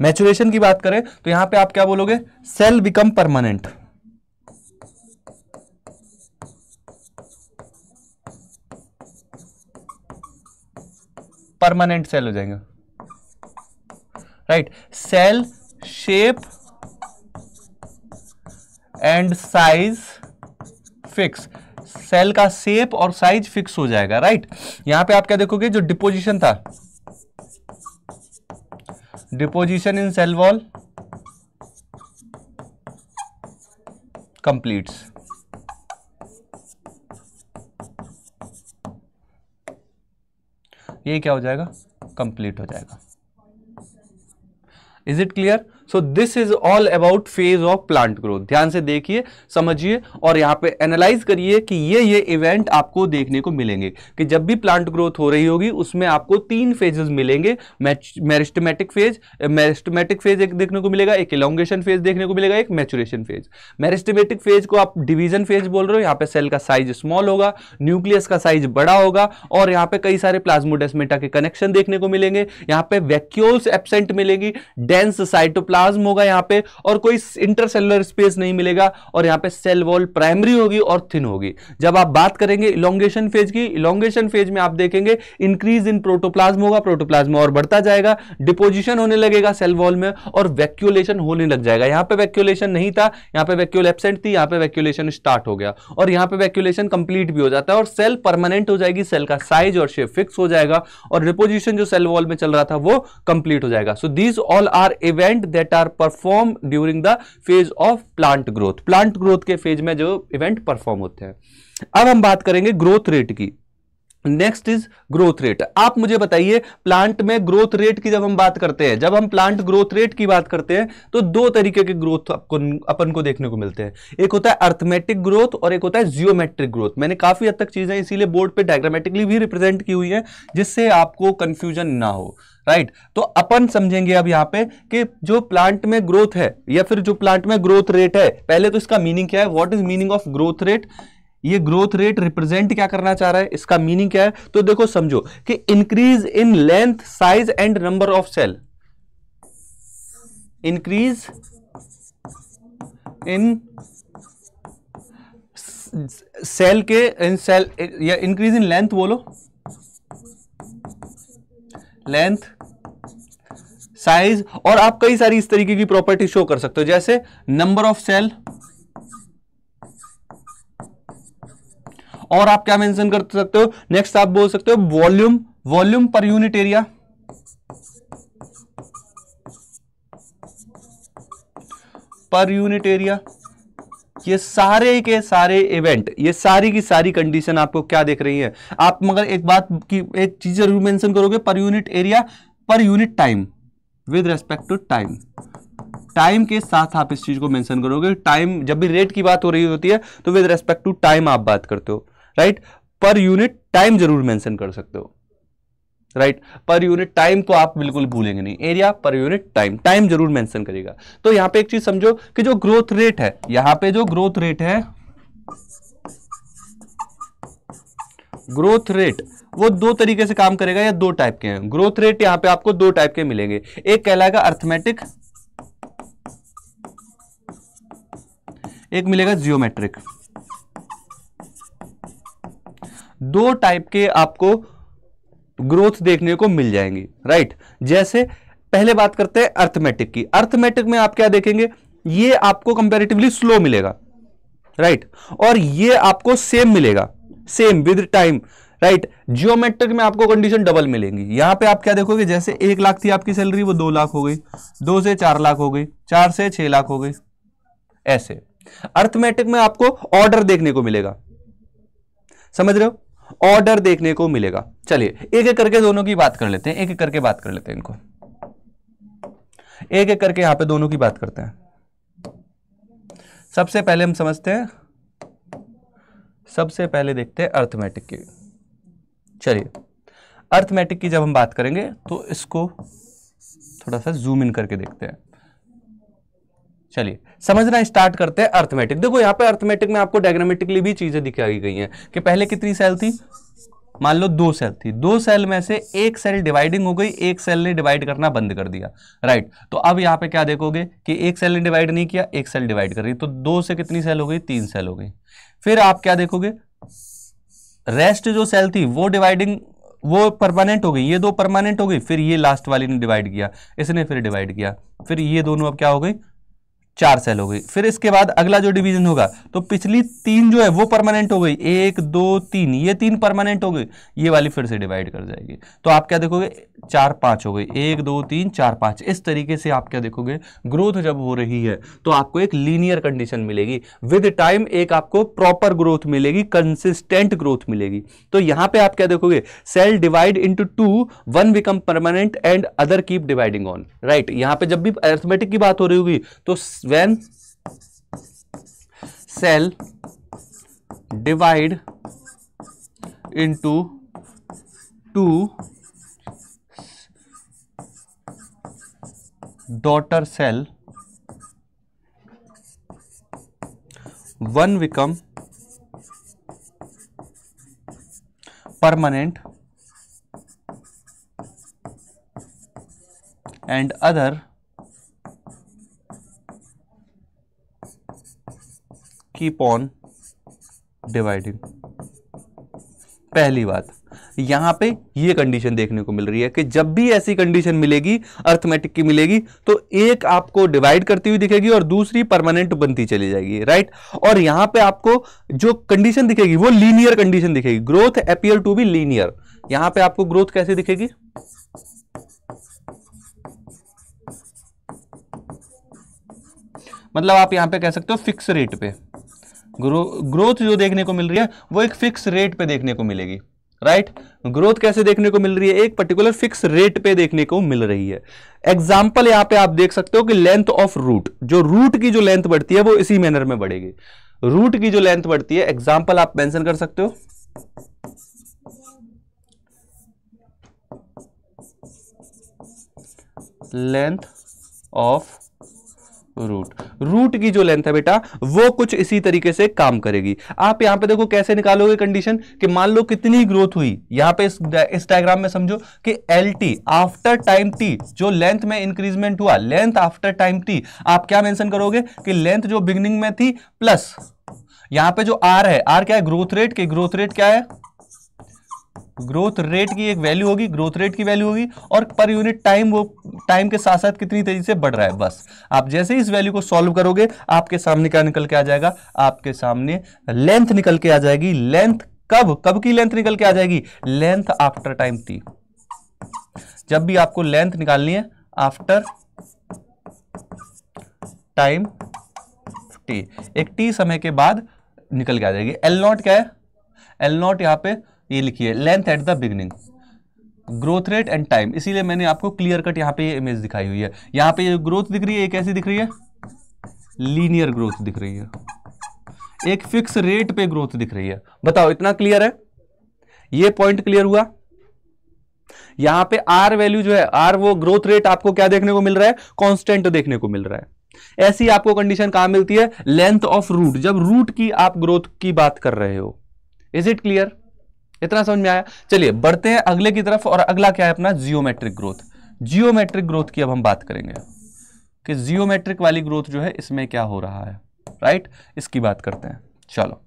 मैचुरेशन की बात करें तो यहां पे आप क्या बोलोगे cell become permanent permanent cell हो जाएंगे right cell shape and size fix cell का शेप और साइज फिक्स हो जाएगा राइट यहां पे आप क्या देखोगे जो डिपोजिशन था deposition in cell wall completes ये क्या हो जाएगा कंप्लीट हो जाएगा is it clear so this is all about phase of plant growth ध्यान से देखिए समझिए और यहाँ पे एनालाइज करिए कि ये ये इवेंट आपको देखने को मिलेंगे कि जब भी प्लांट ग्रोथ हो रही होगी उसमें आपको तीन फेजेस मिलेंगे मेरिस्टमेटिक फेज मेरिस्टमेटिक फेज एक देखने को मिलेगा एक इलांगेशन फेज देखने को मिलेगा एक मैचुरेशन फेज मैरिस्टमेटिक फेज को आप डिविजन फेज बोल रहे हो यहाँ पे सेल का साइज स्मॉल होगा न्यूक्लियस का साइज बड़ा होगा और यहाँ पे कई सारे प्लाज्मोडेस्मेटा के कनेक्शन देखने को मिलेंगे यहाँ पे वैक्यूल्स एबसेंट मिलेगी डेंस साइटोप्लाज्म प्लाज्म होगा यहाँ पे और कोई इंटरसेलुलर स्पेस नहीं मिलेगा और यहाँ पे सेल वॉल प्राइमरी होगी और थिन होगी जब आप बात करेंगे इलोंगेशन फेज की इलोंगेशन फेज में आप देखेंगे इंक्रीज इन प्रोटोप्लाज्म होगा प्रोटोप्लाज्म और बढ़ता जाएगा डिपोजिशन होने लगेगा सेल वॉल में और वैक्यूलेशन होने लग जाएगा यहाँ पे वैक्यूलेशन नहीं था यहाँ पे वैक्यूल एबसेंट थी यहाँ पे वैक्यूलेशन स्टार्ट हो गया और यहाँ पे वैक्यूलेशन कंप्लीट भी हो जाता है और सेल परमानेंट हो जाएगी सेल का साइज और शेप फिक्स हो जाएगा और डिपोजिशन जो सेल वॉल में चल रहा था वो कंप्लीट हो जाएगा so these all are event that that are perform during the phase of plant growth plant growth के फेज में जो इवेंट परफॉर्म होते हैं अब हम बात करेंगे ग्रोथ रेट की नेक्स्ट इज ग्रोथ रेट आप मुझे बताइए प्लांट में ग्रोथ रेट की जब हम बात करते हैं जब हम प्लांट ग्रोथ रेट की बात करते हैं तो दो तरीके के ग्रोथ आपको अपन को देखने को मिलते हैं एक होता है अर्थमेटिक ग्रोथ और एक होता है जियोमेट्रिक ग्रोथ मैंने काफी हद तक चीजें इसीलिए बोर्ड पे डायग्रामेटिकली भी रिप्रेजेंट की हुई है जिससे आपको कंफ्यूजन ना हो राइट right. तो अपन समझेंगे अब यहां पे कि जो प्लांट में ग्रोथ है या फिर जो प्लांट में ग्रोथ रेट है पहले तो इसका मीनिंग क्या है what is meaning of growth rate ये ग्रोथ रेट रिप्रेजेंट क्या करना चाह रहा है इसका मीनिंग क्या है तो देखो समझो कि increase in length size and number of cell increase in cell के इन सेल या इंक्रीज इन लेंथ बोलो लेंथ साइज और आप कई सारी इस तरीके की प्रॉपर्टी शो कर सकते हो जैसे नंबर ऑफ सेल और आप क्या मेंशन कर सकते हो नेक्स्ट आप बोल सकते हो volume volume per unit area per unit area ये सारे के सारे इवेंट ये सारी की सारी कंडीशन आपको क्या देख रही है आप मगर एक बात की एक चीज जरूर मेंशन करोगे per unit area per unit time with respect to time time के साथ आप इस चीज को मेंशन करोगे टाइम जब भी रेट की बात हो रही होती है तो विद रेस्पेक्ट टू टाइम आप बात करते हो राइट पर यूनिट टाइम जरूर मेंशन कर सकते हो राइट पर यूनिट टाइम तो आप बिल्कुल भूलेंगे नहीं area per unit time time जरूर मेंशन करेगा तो यहां पे एक चीज समझो कि जो ग्रोथ रेट है यहां पे जो ग्रोथ रेट है ग्रोथ रेट वो दो तरीके से काम करेगा या दो टाइप के हैं ग्रोथ रेट यहां पे आपको दो टाइप के मिलेंगे एक कहलाएगा अर्थमेटिक एक मिलेगा जियोमेट्रिक दो टाइप के आपको ग्रोथ देखने को मिल जाएंगे राइट जैसे पहले बात करते हैं अर्थमेटिक की अर्थमेटिक में आप क्या देखेंगे ये आपको कंपेरेटिवली स्लो मिलेगा राइट और ये आपको सेम मिलेगा same with time right geometric में आपको कंडीशन डबल मिलेंगी यहां पे आप क्या देखोगे जैसे एक लाख थी आपकी सैलरी वो दो लाख हो गई दो से चार लाख हो गई चार से छह लाख हो गई ऐसे अर्थमेटिक में आपको ऑर्डर देखने को मिलेगा समझ रहे हो ऑर्डर देखने को मिलेगा चलिए एक एक करके दोनों की बात कर लेते हैं एक एक करके बात कर लेते हैं इनको एक एक करके यहां पे दोनों की बात करते हैं सबसे पहले हम समझते हैं सबसे पहले देखते हैं अर्थमेटिक की चलिए अर्थमेटिक की जब हम बात करेंगे तो इसको थोड़ा सा जूम इन करके देखते हैं चलिए समझना स्टार्ट करते हैं अर्थमेटिक देखो यहां पे अर्थमेटिक में आपको डायग्रामेटिकली भी चीजें दिखाई गई हैं कि पहले कितनी सेल थी मान लो दो सेल थी दो सेल में से एक सेल डिवाइडिंग हो गई एक सेल ने डिवाइड करना बंद कर दिया राइट तो अब यहां पे क्या देखोगे कि एक सेल ने डिवाइड नहीं किया एक सेल डिवाइड कर रही तो दो से कितनी सेल हो गई तीन सेल हो गई फिर आप क्या देखोगे रेस्ट जो सेल थी वो डिवाइडिंग वो परमानेंट हो गई ये दो परमानेंट हो गई फिर ये लास्ट वाली ने डिवाइड किया इसने फिर डिवाइड किया फिर ये दोनों अब क्या हो गई चार सेल हो गई फिर इसके बाद अगला जो डिवीजन होगा तो पिछली तीन जो है वो परमानेंट हो गई एक दो तीन ये तीन परमानेंट हो गई ये वाली फिर से डिवाइड कर जाएगी तो आप क्या देखोगे चार पांच हो गई एक दो तीन चार पांच इस तरीके से आप क्या देखोगे ग्रोथ जब हो रही है तो आपको एक लीनियर कंडीशन मिलेगी विद टाइम एक आपको प्रॉपर ग्रोथ मिलेगी कंसिस्टेंट ग्रोथ मिलेगी तो यहां पे आप क्या देखोगे cell divide into two one become permanent and other keep dividing on right यहां पर जब भी अर्थमेटिक की बात हो रही होगी तो when cell divide into two daughter cell one become permanent and other keep on dividing पहली बात यहां पे ये कंडीशन देखने को मिल रही है कि जब भी ऐसी कंडीशन मिलेगी अर्थमेटिक की मिलेगी तो एक आपको डिवाइड करती हुई दिखेगी और दूसरी परमानेंट बनती चली जाएगी राइट और यहां पे आपको जो कंडीशन दिखेगी वो लीनियर कंडीशन दिखेगी growth appear to be linear यहां पर आपको ग्रोथ कैसे दिखेगी मतलब आप यहां पे कह सकते हो फिक्स रेट पे ग्रो ग्रोथ जो देखने को मिल रही है वो एक फिक्स रेट पे देखने को मिलेगी राइट right? ग्रोथ कैसे देखने को मिल रही है एक पर्टिकुलर फिक्स रेट पे देखने को मिल रही है एग्जाम्पल यहां पे आप देख सकते हो कि लेंथ ऑफ रूट जो रूट की जो लेंथ बढ़ती है वो इसी मैनर में बढ़ेगी रूट की जो लेंथ बढ़ती है एग्जाम्पल आप मेंशन कर सकते हो लेंथ ऑफ रूट रूट की जो लेंथ है बेटा वो कुछ इसी तरीके से काम करेगी आप यहां पे देखो कैसे निकालोगे कंडीशन कि मान लो कितनी ग्रोथ हुई यहां पे इस, इस डायग्राम में समझो कि L T after time T जो लेंथ में इंक्रीजमेंट हुआ लेंथ आफ्टर टाइम टी आप क्या मेंशन करोगे कि लेंथ जो बिगनिंग में थी प्लस यहां पे जो आर है आर क्या है ग्रोथ रेट के ग्रोथ रेट क्या है ग्रोथ रेट की एक वैल्यू होगी ग्रोथ रेट की वैल्यू होगी और पर यूनिट टाइम वो टाइम के साथ साथ कितनी तेजी से बढ़ रहा है बस आप जैसे ही इस वैल्यू को सॉल्व करोगे आपके सामने क्या निकल के आ जाएगा आपके सामने लेंथ निकल के आ जाएगी लेंथ कब कब की लेंथ निकल के आ जाएगी लेंथ आफ्टर टाइम टी जब भी आपको लेंथ निकालनी है आफ्टर टाइम टी एक टी समय के बाद निकल के आ जाएगी एल नॉट क्या है एल नॉट यहां पे ये लिखिए length at the beginning growth rate and time इसीलिए मैंने आपको क्लियर कट यहाँ पे ये इमेज दिखाई हुई है यहाँ पे ग्रोथ दिख रही है ये कैसी दिख रही है लीनियर ग्रोथ दिख रही है एक फिक्स रेट पे ग्रोथ दिख रही है बताओ इतना क्लियर है ये पॉइंट क्लियर हुआ यहां पे आर वैल्यू जो है आर वो ग्रोथ रेट आपको क्या देखने को मिल रहा है कांस्टेंट देखने को मिल रहा है ऐसी आपको कंडीशन कहां मिलती है लेंथ ऑफ रूट जब रूट की आप ग्रोथ की बात कर रहे हो इज इट क्लियर इतना समझ में आया चलिए बढ़ते हैं अगले की तरफ और अगला क्या है अपना जियोमेट्रिक ग्रोथ जियोमेट्रिक ग्रोथ की अब हम बात करेंगे कि जियोमेट्रिक वाली ग्रोथ जो है इसमें क्या हो रहा है राइट इसकी बात करते हैं चलो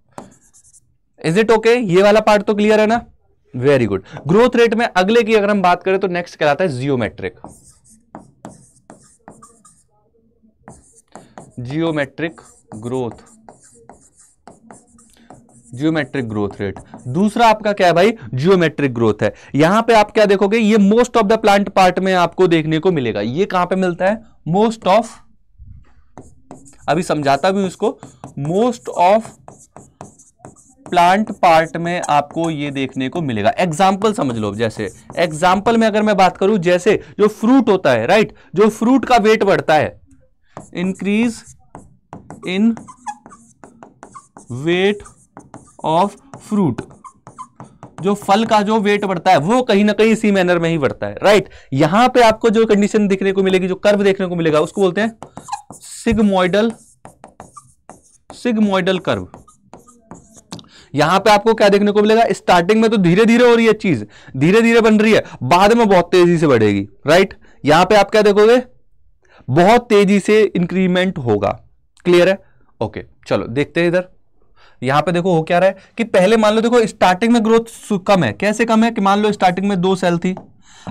इज इट ओके ये वाला पार्ट तो क्लियर है ना वेरी गुड ग्रोथ रेट में अगले की अगर हम बात करें तो नेक्स्ट कहलाता है geometric geometric growth geometric growth rate दूसरा आपका क्या है भाई जियोमेट्रिक ग्रोथ है यहां पे आप क्या देखोगे ये most of the plant part में आपको देखने को मिलेगा ये कहां पे मिलता है मोस्ट ऑफ अभी समझाता भी उसको मोस्ट ऑफ प्लांट पार्ट में आपको ये देखने को मिलेगा एग्जाम्पल समझ लो जैसे एग्जाम्पल में अगर मैं बात करूं जैसे जो फ्रूट होता है राइट जो फ्रूट का वेट बढ़ता है increase in weight of fruit जो फल का जो वेट बढ़ता है वो कहीं ना कहीं इसी मैनर में ही बढ़ता है राइट यहां पे आपको जो कंडीशन देखने को मिलेगी जो कर्व देखने को मिलेगा उसको बोलते हैं सिगमोइडल सिगमोइडल कर्व यहां पे आपको क्या देखने को मिलेगा स्टार्टिंग में तो धीरे धीरे हो रही है चीज धीरे धीरे बन रही है बाद में बहुत तेजी से बढ़ेगी राइट यहां पर आप क्या देखोगे बहुत तेजी से इंक्रीमेंट होगा क्लियर है ओके चलो देखते हैं इधर यहां पे देखो हो क्या रहा है कि पहले मान लो देखो स्टार्टिंग में ग्रोथ कम है कैसे कम है कि मान लो स्टार्टिंग में दो सेल थी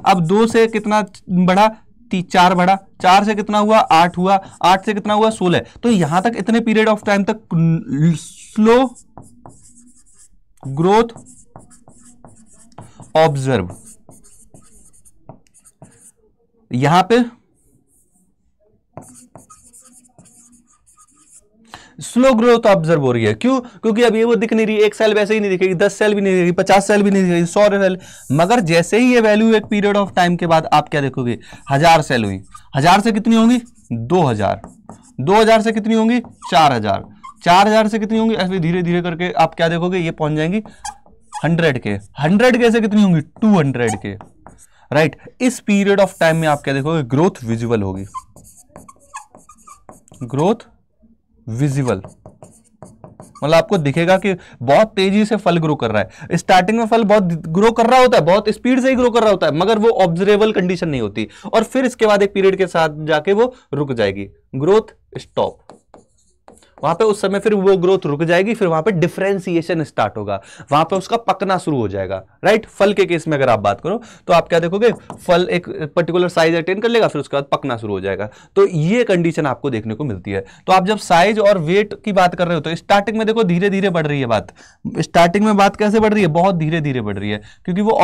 अब दो से कितना बढ़ा ती, चार बढ़ा चार से कितना हुआ आठ हुआ आठ से कितना हुआ सोलह तो यहां तक इतने पीरियड ऑफ टाइम तक स्लो ग्रोथ ऑब्जर्व यहां पे स्लो ग्रोथ ऑब्जर्व हो रही है क्यों क्योंकि अभी वो दिख नहीं रही एक सेल वैसे ही नहीं दिखेगी दस सेल भी नहीं दिखेगी पचास सेल भी नहीं दिखेगी सौ सेल मगर जैसे ही ये वैल्यू एक पीरियड ऑफ टाइम के बाद आप क्या देखोगे हजार सेल हुई हजार से कितनी होंगी दो हजार दो हजार से कितनी होंगी चार हजार चार हजार से कितनी होंगी ऐसे धीरे धीरे करके आप क्या देखोगे ये पहुंच जाएंगी हंड्रेड के हंड्रेड के से कितनी होंगी टू हंड्रेड के राइट इस पीरियड ऑफ टाइम में आप क्या देखोगे ग्रोथ विजुअल होगी ग्रोथ विजिबल मतलब आपको दिखेगा कि बहुत तेजी से फल ग्रो कर रहा है स्टार्टिंग में फल बहुत ग्रो कर रहा होता है बहुत स्पीड से ही ग्रो कर रहा होता है मगर वो ऑब्जर्वेबल कंडीशन नहीं होती और फिर इसके बाद एक पीरियड के साथ जाके वो रुक जाएगी ग्रोथ स्टॉप वहां पे उस समय फिर वो ग्रोथ रुक जाएगी फिर वहां पे डिफ्रेंसिएशन स्टार्ट होगा वहां पे उसका पकना शुरू हो जाएगा राइट फल के केस में अगर आप बात करो तो आप क्या देखोगे फल एक पर्टिकुलर साइज अटेन कर लेगा फिर उसके बाद पकना शुरू हो जाएगा तो ये कंडीशन आपको देखने को मिलती है तो आप जब साइज और वेट की बात कर रहे हो तो स्टार्टिंग में देखो धीरे धीरे बढ़ रही है बात स्टार्टिंग में बात कैसे बढ़ रही है बहुत धीरे धीरे बढ़ रही है क्योंकि वो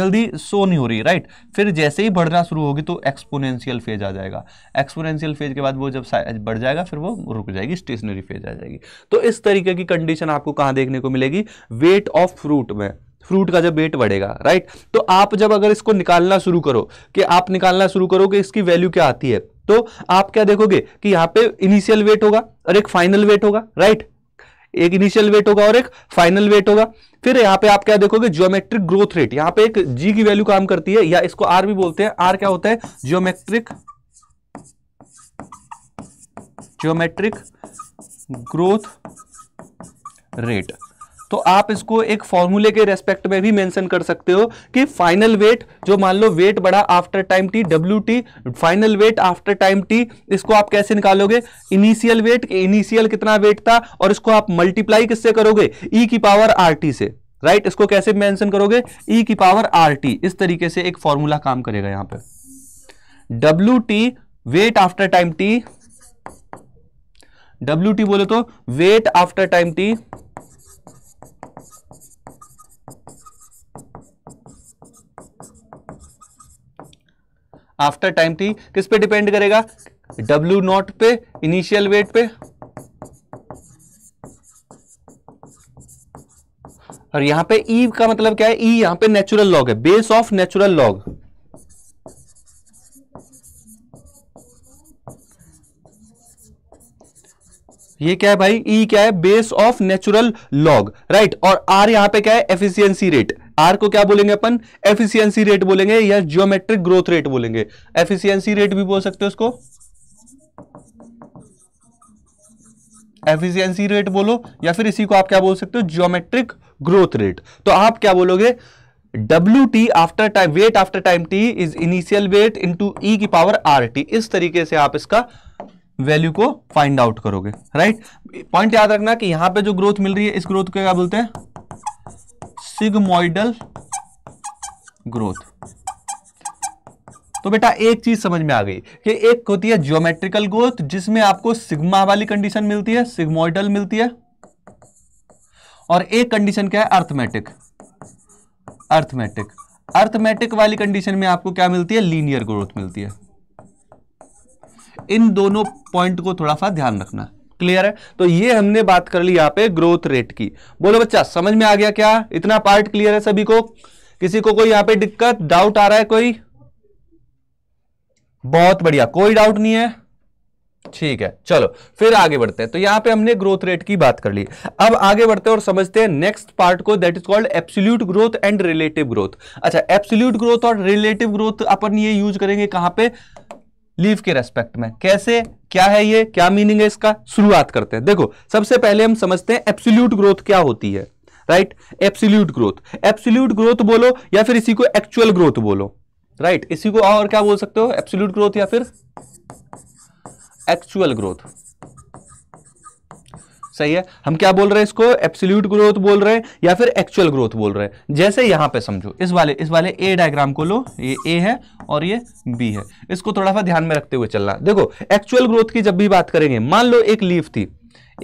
जल्दी शो नहीं हो रही राइट फिर जैसे ही बढ़ना शुरू होगी तो एक्सपोनेंशियल फेज आ जाएगा एक्सपोनेंशियल फेज के बाद वो जब साइज बढ़ जाएगा फिर वो रुक जाएगी स्टेशनरी फेज आ जाएगी तो इस तरीके की कंडीशन आपको कहां देखने को मिलेगी वेट ऑफ फ्रूट में फ्रूट का जब वेट बढ़ेगा राइट तो आप जब अगर इसको निकालना शुरू करो कि आप निकालना शुरू करो कि इसकी वैल्यू क्या आती है तो आप क्या देखोगे कि यहां पे इनिशियल वेट होगा और एक फाइनल वेट होगा राइट एक इनिशियल वेट होगा और एक फाइनल वेट होगा फिर यहां पे आप क्या देखोगे ज्योमेट्रिक ग्रोथ रेट यहां पे एक जी की वैल्यू काम करती है या इसको आर भी बोलते हैं आर क्या होता है ज्योमेट्रिक ज्योमेट्रिक ग्रोथ रेट तो आप इसको एक फॉर्मूले के रेस्पेक्ट में भी मेंशन कर सकते हो कि फाइनल वेट जो मान लो वेट बढ़ा after time T W T final weight after time T इसको आप कैसे निकालोगे इनिशियल वेट इनिशियल कितना वेट था और इसको आप मल्टीप्लाई किससे करोगे ई e की पावर आर टी से राइट इसको कैसे मैंशन करोगे ई e की पावर आर टी इस तरीके से एक फॉर्मूला काम करेगा यहां पर W T weight after time T W T बोले तो wait after time T after time T किस पे डिपेंड करेगा डब्ल्यू नॉट पे इनिशियल वेट पे और यहां पे ई e का मतलब क्या है ई e यहां पे नेचुरल लॉग है बेस ऑफ नेचुरल लॉग ये क्या है भाई ई e क्या है base of natural log right और आर यहां पे क्या है एफिशिएंसी रेट आर को क्या बोलेंगे अपन एफिशिएंसी रेट बोलेंगे या जियोमेट्रिक ग्रोथ रेट बोलेंगे एफिशिएंसी रेट भी बोल सकते हो उसको एफिशिएंसी रेट बोलो या फिर इसी को आप क्या बोल सकते हो जियोमेट्रिक ग्रोथ रेट तो आप क्या बोलोगे W T after time weight after time T is initial weight into E की पावर आर टी इस तरीके से आप इसका वैल्यू को फाइंड आउट करोगे राइट पॉइंट याद रखना कि यहां पे जो ग्रोथ मिल रही है इस ग्रोथ को क्या बोलते हैं सिग्मोइडल ग्रोथ तो बेटा एक चीज समझ में आ गई कि एक होती है ज्योमेट्रिकल ग्रोथ जिसमें आपको सिग्मा वाली कंडीशन मिलती है सिग्मोइडल मिलती है और एक कंडीशन क्या है अर्थमेटिक अर्थमेटिक अर्थमेटिक वाली कंडीशन में आपको क्या मिलती है लीनियर ग्रोथ मिलती है इन दोनों पॉइंट को थोड़ा सा ध्यान रखना क्लियर है तो ये हमने बात कर ली यहाँ पे ग्रोथ रेट की बोलो बच्चा समझ में आ गया क्या इतना पार्ट क्लियर है सभी को किसी को कोई यहां पे दिक्कत डाउट आ रहा है कोई बहुत बढ़िया कोई डाउट नहीं है ठीक है चलो फिर आगे बढ़ते हैं तो यहां पे हमने ग्रोथ रेट की बात कर ली अब आगे बढ़ते हैं और समझते हैं नेक्स्ट पार्ट को that is called absolute growth and relative growth अच्छा एब्सोल्यूट ग्रोथ और रिलेटिव ग्रोथ अपन ये यूज करेंगे कहां पे लीव के रेस्पेक्ट में कैसे क्या है ये क्या मीनिंग है इसका शुरुआत करते हैं देखो सबसे पहले हम समझते हैं एप्सिल्यूट ग्रोथ क्या होती है right absolute growth absolute growth बोलो या फिर इसी को एक्चुअल ग्रोथ बोलो राइट right? इसी को और क्या बोल सकते हो एप्सिल्यूट ग्रोथ या फिर एक्चुअल ग्रोथ सही है हम क्या बोल रहे हैं इसको एप्सोल्यूट ग्रोथ बोल रहे हैं या फिर एक्चुअल ग्रोथ बोल रहे हैं जैसे यहां पे समझो इस वाले इस वाले ए डायग्राम को लो ये ए है और ये बी है इसको थोड़ा सा ध्यान में रखते हुए चलना देखो एक्चुअल ग्रोथ की जब भी बात करेंगे मान लो एक लीफ थी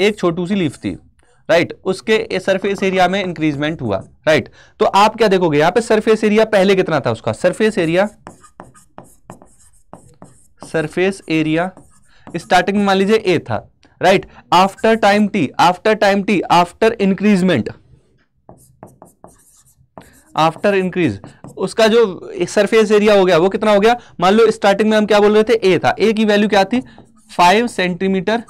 एक छोटू सी लीफ थी राइट right, उसके सरफेस एरिया में इंक्रीजमेंट हुआ राइट right? तो आप क्या देखोगे यहां पे सरफेस एरिया पहले कितना था उसका surface area surface area starting मान लीजिए ए था right after time T after time T after increasement after increase उसका जो सरफेस एरिया हो गया वो कितना हो गया मान लो स्टार्टिंग में हम क्या बोल रहे थे ए था ए की वैल्यू क्या थी फाइव सेंटीमीटर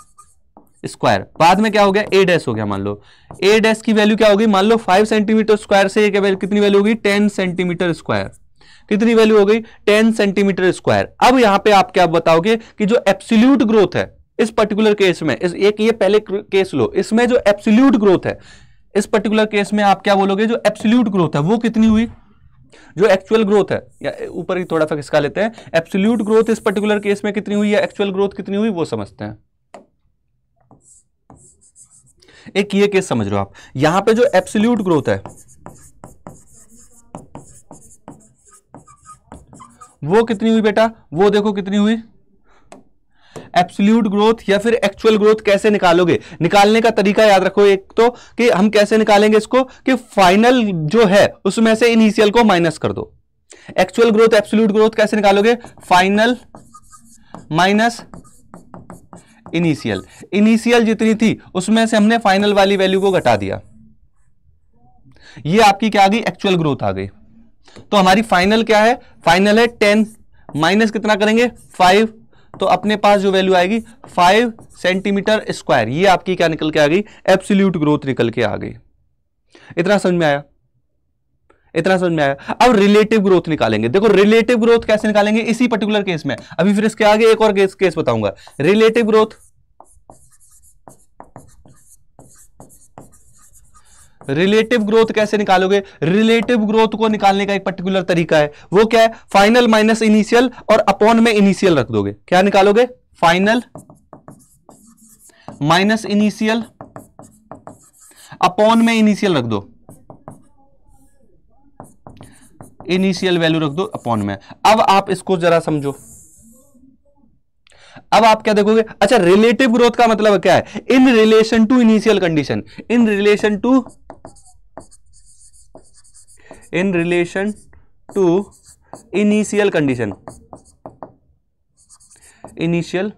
स्क्वायर बाद में क्या हो गया ए डैश हो गया मान लो ए डैस की वैल्यू क्या होगी मान लो फाइव सेंटीमीटर स्क्वायर से कितनी वैल्यू होगी टेन सेंटीमीटर स्क्वायर कितनी वैल्यू हो गई टेन सेंटीमीटर स्क्वायर अब यहां पे आप क्या बताओगे कि जो एप्सिल्यूट ग्रोथ है इस पर्टिकुलर केस में इस एक ये पहले केस लो इसमें जो एप्सिल्यूट ग्रोथ है इस पर्टिकुलर केस में आप क्या बोलोगे जो एप्सिल्यूट ग्रोथ है वो कितनी हुई जो एक्चुअल ग्रोथ है या ऊपर ही थोड़ा सा खिसका लेते हैं एप्सिल्यूट ग्रोथ इस पर्टिकुलर केस में कितनी हुई या एक्चुअल ग्रोथ कितनी हुई वो समझते हैं एक ये केस समझ रहे हो आप यहां पे जो एप्सिल्यूट ग्रोथ है वो कितनी हुई बेटा वो देखो कितनी हुई एप्सल्यूट ग्रोथ या फिर एक्चुअल ग्रोथ कैसे निकालोगे निकालने का तरीका याद रखो एक तो कि हम कैसे निकालेंगे इसको कि फाइनल जो है उसमें से इनिशियल को माइनस कर दो एक्चुअल ग्रोथ एप्सल्यूट ग्रोथ कैसे निकालोगे फाइनल माइनस इनिशियल इनिशियल जितनी थी उसमें से हमने फाइनल वाली वैल्यू को घटा दिया ये आपकी क्या आ गई एक्चुअल ग्रोथ आ गई तो हमारी फाइनल क्या है फाइनल है टेन माइनस कितना करेंगे फाइव तो अपने पास जो वैल्यू आएगी फाइव सेंटीमीटर स्क्वायर ये आपकी क्या निकल के आ गई एब्सोल्यूट ग्रोथ निकल के आ गई इतना समझ में आया इतना समझ में आया अब रिलेटिव ग्रोथ निकालेंगे देखो रिलेटिव ग्रोथ कैसे निकालेंगे इसी पर्टिकुलर केस में अभी फिर इसके आगे एक और केस केस बताऊंगा रिलेटिव ग्रोथ रिलेटिव ग्रोथ कैसे निकालोगे रिलेटिव ग्रोथ को निकालने का एक पर्टिकुलर तरीका है वो क्या है फाइनल माइनस इनिशियल और अपॉन में इनिशियल रख दोगे क्या निकालोगे फाइनल माइनस इनिशियल अपॉन में इनिशियल रख दो इनिशियल वैल्यू रख दो अपॉन में अब आप इसको जरा समझो अब आप क्या देखोगे अच्छा रिलेटिव ग्रोथ का मतलब क्या है in relation to initial condition in relation to in relation to initial condition initial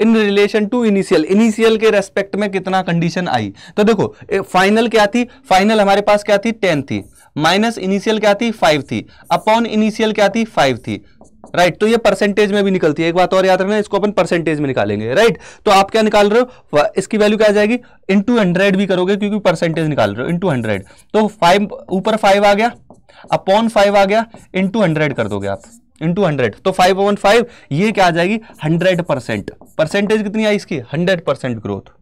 in relation to initial initial के रेस्पेक्ट में कितना कंडीशन आई तो देखो फाइनल क्या थी फाइनल हमारे पास क्या थी टेन थी माइनस इनिशियल क्या थी फाइव थी अपॉन इनिशियल क्या थी फाइव थी राइट right, तो ये परसेंटेज में भी निकलती है एक बात और याद रखना इसको अपन परसेंटेज में निकालेंगे राइट right? तो आप क्या निकाल रहे हो इसकी वैल्यू क्या आ जाएगी इंटू हंड्रेड भी करोगे क्योंकि परसेंटेज निकाल रहे हो इंटू हंड्रेड तो फाइव ऊपर फाइव आ गया अपॉन फाइव आ गया इंटू हंड्रेड कर दोगे आप इंटू हंड्रेड तो फाइव अपॉन फाइव ये क्या आ जाएगी हंड्रेड परसेंट परसेंटेज कितनी आई इसकी हंड्रेड परसेंट ग्रोथ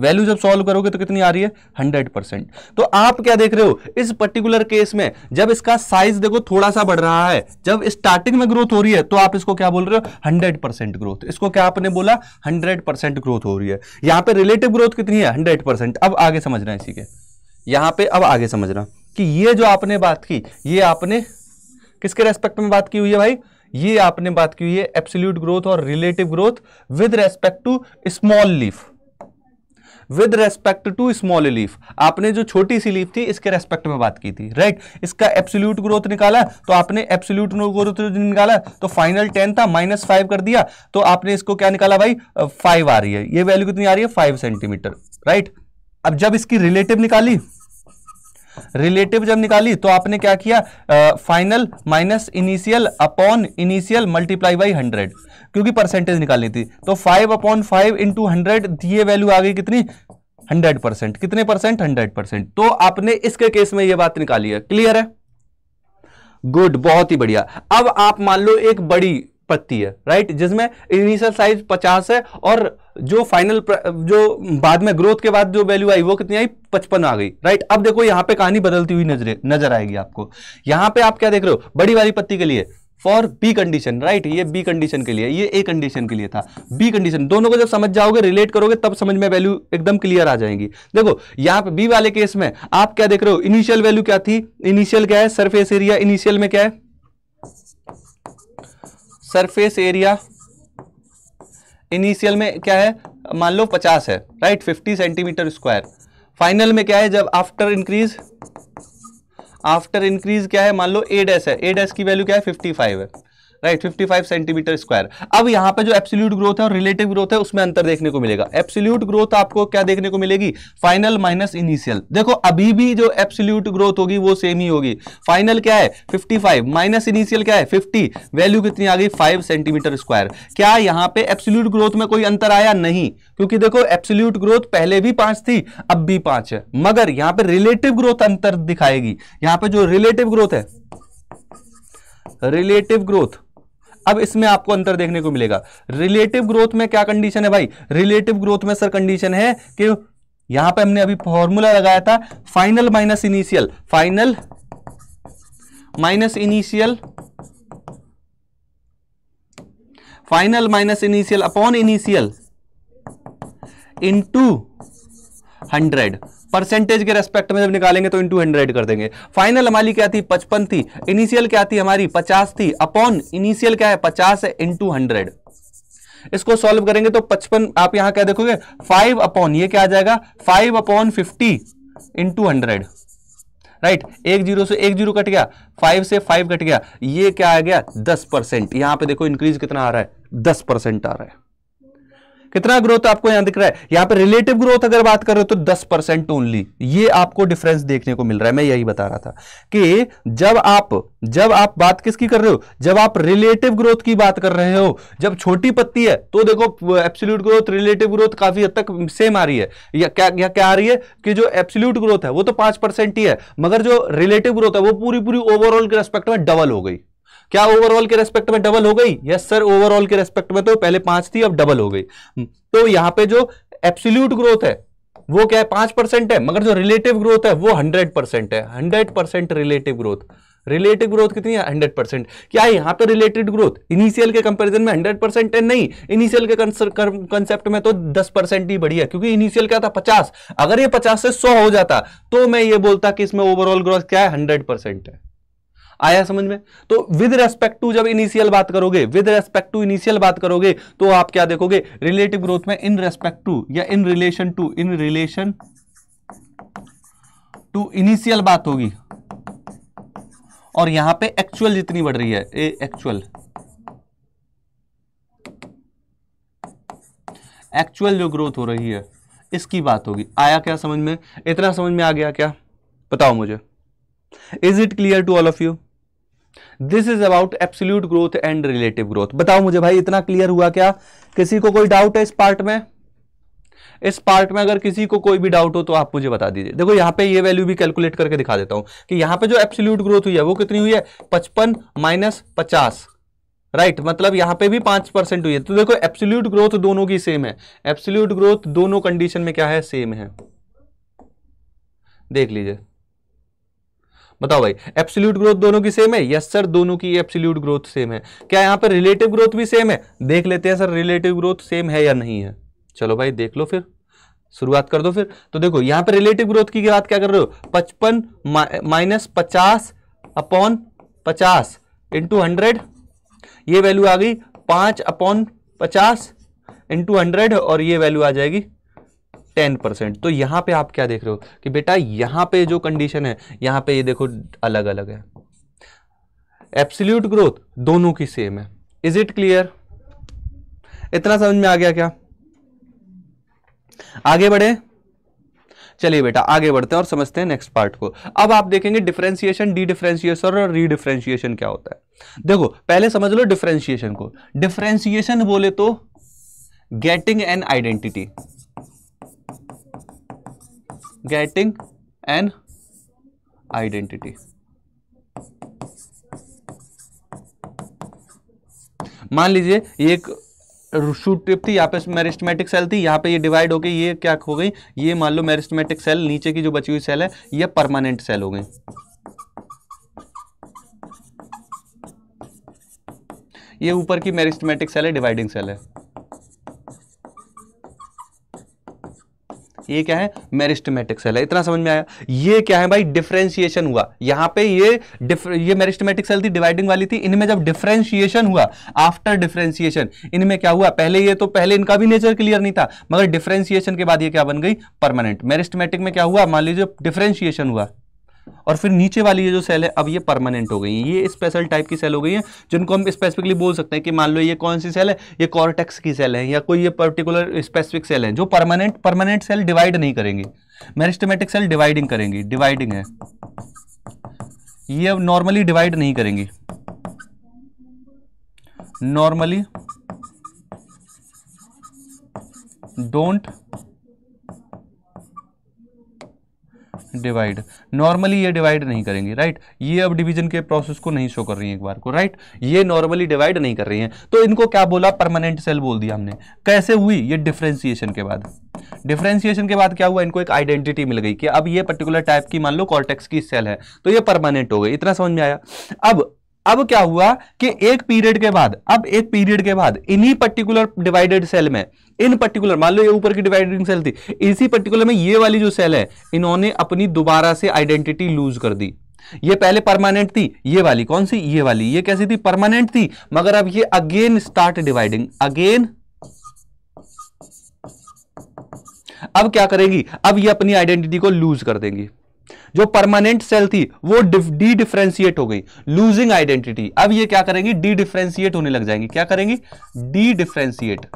वैल्यू जब सॉल्व करोगे तो कितनी आ रही है हंड्रेड परसेंट तो आप क्या देख रहे हो इस पर्टिकुलर केस में जब इसका साइज देखो थोड़ा सा बढ़ रहा है जब स्टार्टिंग में ग्रोथ हो रही है तो आप इसको क्या बोल रहे हो हंड्रेड परसेंट ग्रोथ इसको क्या आपने बोला हंड्रेड परसेंट ग्रोथ हो रही है यहां पर रिलेटिव ग्रोथ कितनी है हंड्रेड परसेंट अब आगे समझ रहे हैं इसी के यहां पर अब आगे समझ रहा कि ये जो आपने बात की ये आपने किसके रेस्पेक्ट में बात की हुई है भाई ये आपने बात की हुई है एब्सोल्यूट ग्रोथ और relative growth with respect to small leaf with respect to small leaf आपने जो छोटी सी लीफ थी इसके रेस्पेक्ट में बात की थी राइट इसका एब्सोल्यूट ग्रोथ निकाला तो आपने एब्सोल्यूट ग्रोथ निकाला तो फाइनल टेन था माइनस फाइव कर दिया तो आपने इसको क्या निकाला भाई फाइव आ रही है ये वैल्यू कितनी आ रही है फाइव सेंटीमीटर राइट अब जब इसकी रिलेटिव निकाली रिलेटिव जब निकाली तो आपने क्या किया final minus initial upon initial multiply by hundred क्योंकि परसेंटेज निकालनी थी तो five upon five into hundred ये वैल्यू आ गई कितनी हंड्रेड परसेंट कितने परसेंट हंड्रेड परसेंट तो आपने इसके केस में यह बात निकाली है क्लियर है गुड बहुत ही बढ़िया अब आप मान लो एक बड़ी पत्ती है राइट जिसमें इनिशियल साइज 50 है और जो फाइनल जो बाद में ग्रोथ के बाद जो वैल्यू आई वो कितनी आई 55 आ गई राइट अब देखो यहां पे कहानी बदलती हुई नजर नजर आएगी आपको यहां पे आप क्या देख रहे हो बड़ी वाली पत्ती के लिए फॉर बी कंडीशन राइट ये बी कंडीशन के लिए ये ए कंडीशन के लिए था बी कंडीशन दोनों को जब समझ जाओगे रिलेट करोगे तब समझ में वैल्यू एकदम क्लियर आ जाएंगी देखो यहाँ पे बी वाले केस में आप क्या देख रहे हो इनिशियल वैल्यू क्या थी इनिशियल क्या है सरफेस एरिया इनिशियल में क्या है सरफेस एरिया इनिशियल में क्या है मान लो 50 है राइट 50 सेंटीमीटर स्क्वायर फाइनल में क्या है जब आफ्टर इंक्रीज आफ्टर इंक्रीज क्या है मान लो ए डैस है ए डैस की वैल्यू क्या है 55 है right fifty five centimetre square अब यहां पर जो एप्सिल्यूट ग्रोथ है और रिलेटिव ग्रोथ है उसमें अंतर देखने को मिलेगा एप्सिल्यूट ग्रोथ आपको क्या देखने को मिलेगी फाइनल माइनस इनिशियल देखो अभी भी जो एप्सिल्यूट ग्रोथ होगी वो सेम ही होगी फाइनल क्या है फिफ्टी फाइव माइनस इनिशियल क्या है फिफ्टी वैल्यू कितनी आ गई फाइव सेंटीमीटर स्क्वायर क्या यहां पर एप्सिल्यूट ग्रोथ में कोई अंतर आया नहीं क्योंकि देखो एप्सिल्यूट ग्रोथ पहले भी पांच थी अब भी पांच है मगर यहां पर रिलेटिव ग्रोथ अंतर दिखाएगी यहां पर जो रिलेटिव ग्रोथ है रिलेटिव ग्रोथ अब इसमें आपको अंतर देखने को मिलेगा रिलेटिव ग्रोथ में क्या कंडीशन है भाई रिलेटिव ग्रोथ में सर कंडीशन है कि यहां पे हमने अभी फॉर्मूला लगाया था final minus initial final minus initial final minus initial upon initial into hundred percentage के रेस्पेक्ट में जब निकालेंगे तो इंटू हंड्रेड कर देंगे फाइनल हमारी क्या थी पचपन थी इनिशियल क्या थी हमारी पचास थी अपॉन इनिशियल क्या है पचास है इंटू हंड्रेड इसको सॉल्व करेंगे तो पचपन आप यहां क्या देखोगे फाइव अपॉन ये क्या आ जाएगा five upon fifty into hundred right एक जीरो से एक जीरो कट गया फाइव से फाइव कट गया ये क्या आ गया दस परसेंट यहां पे देखो इंक्रीज कितना आ रहा है दस परसेंट आ रहा है कितना ग्रोथ आपको यहां दिख रहा है यहां पर रिलेटिव ग्रोथ अगर बात कर रहे हो तो दस परसेंट ओनली ये आपको डिफरेंस देखने को मिल रहा है मैं यही बता रहा था कि जब आप जब आप बात किसकी कर रहे हो जब आप रिलेटिव ग्रोथ की बात कर रहे हो जब छोटी पत्ती है तो देखो एब्सोल्यूट ग्रोथ रिलेटिव ग्रोथ काफी हद तक सेम आ रही है या क्या या क्या आ रही है कि जो एब्सोल्यूट ग्रोथ है वो तो पांच परसेंट ही है मगर जो रिलेटिव ग्रोथ है वो पूरी पूरी ओवरऑल के रेस्पेक्ट में डबल हो गई क्या ओवरऑल के रेस्पेक्ट में डबल हो गई यस सर ओवरऑल के रेस्पेक्ट में तो पहले पांच थी अब डबल हो गई तो यहां पे जो एब्सोल्यूट ग्रोथ है वो क्या है पांच परसेंट है मगर जो रिलेटिव ग्रोथ है वो हंड्रेड परसेंट है hundred percent relative growth relative growth कितनी है हंड्रेड परसेंट क्या है पर रिलेटेड ग्रोथ इनिशियल के कंपेरिजन में हंड्रेड परसेंट है नहीं इनिशियल के कंसेप्ट में तो दस परसेंट ही बढ़िया क्योंकि इनिशियल क्या था पचास अगर ये पचास से सौ हो जाता तो मैं ये बोलता कि इसमें ओवरऑल ग्रोथ क्या है हंड्रेड परसेंट है आया समझ में तो विद रेस्पेक्ट टू जब इनिशियल बात करोगे विद रेस्पेक्ट टू इनिशियल बात करोगे तो आप क्या देखोगे रिलेटिव ग्रोथ में इन रेस्पेक्ट टू या in relation to in relation to initial बात होगी और यहां पे एक्चुअल जितनी बढ़ रही है ए एक्चुअल एक्चुअल जो ग्रोथ हो रही है इसकी बात होगी आया क्या समझ में इतना समझ में आ गया क्या बताओ मुझे is it clear to all of you this is about absolute growth and relative growth बताओ मुझे भाई इतना क्लियर हुआ क्या किसी को कोई डाउट है इस पार्ट में इस पार्ट में अगर किसी को कोई भी डाउट हो तो आप मुझे बता दीजिए देखो यहां पे ये वैल्यू भी कैलकुलेट करके दिखा देता हूं कि यहां पे जो एब्सोल्यूट ग्रोथ हुई है वो कितनी हुई है पचपन माइनस पचास राइट right, मतलब यहां पे भी पांच परसेंट हुई है तो देखो एब्सोल्यूट ग्रोथ दोनों की सेम है एब्सोल्यूट ग्रोथ दोनों कंडीशन में क्या है सेम है देख लीजिए बताओ भाई एप्सोल्यूट ग्रोथ दोनों की सेम है यस सर दोनों की एप्सोल्यूट ग्रोथ सेम है क्या यहाँ पर रिलेटिव ग्रोथ भी सेम है देख लेते हैं सर रिलेटिव ग्रोथ सेम है या नहीं है चलो भाई देख लो फिर शुरुआत कर दो फिर तो देखो यहाँ पर रिलेटिव ग्रोथ की बात क्या कर रहे हो पचपन माइनस पचास अपॉन पचास इंटू हंड्रेड ये वैल्यू आ गई पाँच अपॉन पचास इंटू हंड्रेड और ये वैल्यू आ जाएगी टेन परसेंट तो यहाँ पे आप क्या देख रहे हो कि बेटा यहाँ पे जो कंडीशन है यहाँ पे ये देखो अलग अलग है एप्सल्यूट ग्रोथ दोनों की सेम है इज इट क्लियर इतना समझ में आ गया क्या आगे बढ़े चलिए बेटा आगे बढ़ते हैं और समझते हैं नेक्स्ट पार्ट को अब आप देखेंगे डिफ्रेंसिएशन डी डिफ्रेंसिएशन और रीडिफ्रेंसिएशन क्या होता है देखो पहले समझ लो डिफ्रेंसिएशन को डिफरेंशिएशन बोले तो getting an identity getting an identity. मान लीजिए ये एक शूट ट्रिप थी यहाँ पे मेरिस्टमेटिक सेल थी यहाँ पे ये डिवाइड होके ये क्या हो गई ये मान लो मेरिस्टमेटिक सेल नीचे की जो बची हुई सेल है ये परमानेंट सेल हो गई ये ऊपर की मेरिस्टमेटिक सेल है डिवाइडिंग सेल है ये क्या है मेरिस्टमेटिक सेल है इतना समझ में आया ये क्या है भाई डिफरेंशिएशन हुआ यहां पे ये ये मेरिस्टमेटिक सेल थी डिवाइडिंग वाली थी इनमें जब डिफरेंशिएशन हुआ आफ्टर डिफरेंशिएशन इनमें क्या हुआ पहले ये तो पहले इनका भी नेचर क्लियर नहीं था मगर डिफरेंशिएशन के बाद ये क्या बन गई परमानेंट मेरिस्टमेटिक में क्या हुआ मान लीजिए डिफरेंशिएशन हुआ और फिर नीचे वाली ये जो सेल है अब ये परमानेंट हो गई है ये स्पेशल टाइप की सेल हो गई है जिनको हम स्पेसिफिकली बोल सकते हैं कि मान लो ये कौन सी सेल है ये कॉर्टेक्स की सेल है या कोई ये पर्टिकुलर स्पेसिफिक सेल है जो परमानेंट परमानेंट सेल डिवाइड नहीं करेंगे मेरिस्टमेटिक सेल डिवाइडिंग करेंगी डिवाइडिंग है ये अब नॉर्मली डिवाइड नहीं करेंगी नॉर्मली डोंट डिवाइड नॉर्मली ये डिवाइड नहीं करेंगी राइट ये अब डिवीजन के प्रोसेस को नहीं शो कर रही है एक बार को राइट ये नॉर्मली डिवाइड नहीं कर रही है तो इनको क्या बोला परमानेंट सेल बोल दिया हमने कैसे हुई ये डिफ्रेंसिएशन के बाद डिफ्रेंसिएशन के बाद क्या हुआ इनको एक आइडेंटिटी मिल गई कि अब ये पर्टिकुलर टाइप की मान लो कॉर्टेक्स की सेल है तो ये परमानेंट हो गई इतना समझ में आया अब अब क्या हुआ कि एक पीरियड के बाद अब एक पीरियड के बाद इन्हीं पर्टिकुलर डिवाइडेड सेल में इन पर्टिकुलर मान लो ये ऊपर की डिवाइडिंग सेल थी इसी पर्टिकुलर में ये वाली जो सेल है इन्होंने अपनी दोबारा से आइडेंटिटी लूज कर दी ये पहले परमानेंट थी ये वाली कौन सी ये वाली ये कैसी थी परमानेंट थी मगर अब ये अगेन स्टार्ट डिवाइडिंग अगेन अब क्या करेगी अब ये अपनी आइडेंटिटी को लूज कर देंगी जो परमानेंट सेल थी वो डी डिफ्रेंसिएट हो गई लूजिंग आइडेंटिटी अब ये क्या करेंगी डी डिफ्रेंसिएट होने लग जाएंगी क्या करेंगी डी डिफ्रेंसिएट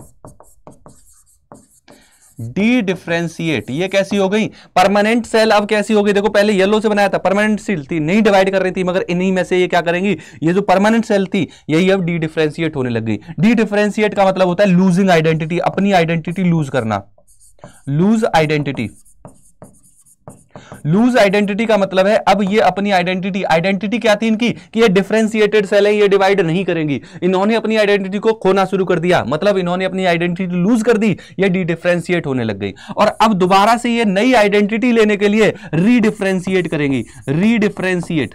डी डिफ्रेंसिएट ये कैसी हो गई परमानेंट सेल अब कैसी हो गई देखो पहले येलो से बनाया था परमानेंट सेल थी नहीं डिवाइड कर रही थी मगर इन्हीं में से ये क्या करेंगी ये जो परमानेंट सेल थी यही अब डी डिफ्रेंसिएट होने लग गई डी डिफ्रेंसिएट का मतलब होता है लूजिंग आइडेंटिटी अपनी आइडेंटिटी लूज करना लूज आइडेंटिटी लूज आइडेंटिटी का मतलब है अब ये अपनी आइडेंटिटी आइडेंटिटी क्या थी इनकी कि ये डिफ्रेंसिएटेड सेल है ये डिवाइड नहीं करेंगी इन्होंने अपनी आइडेंटिटी को खोना शुरू कर दिया मतलब इन्होंने अपनी आइडेंटिटी लूज कर दी ये डिडिफ्रेंशिएट होने लग गई और अब दोबारा से ये नई आइडेंटिटी लेने के लिए रीडिफ्रेंशिएट करेंगी रीडिफ्रेंशिएट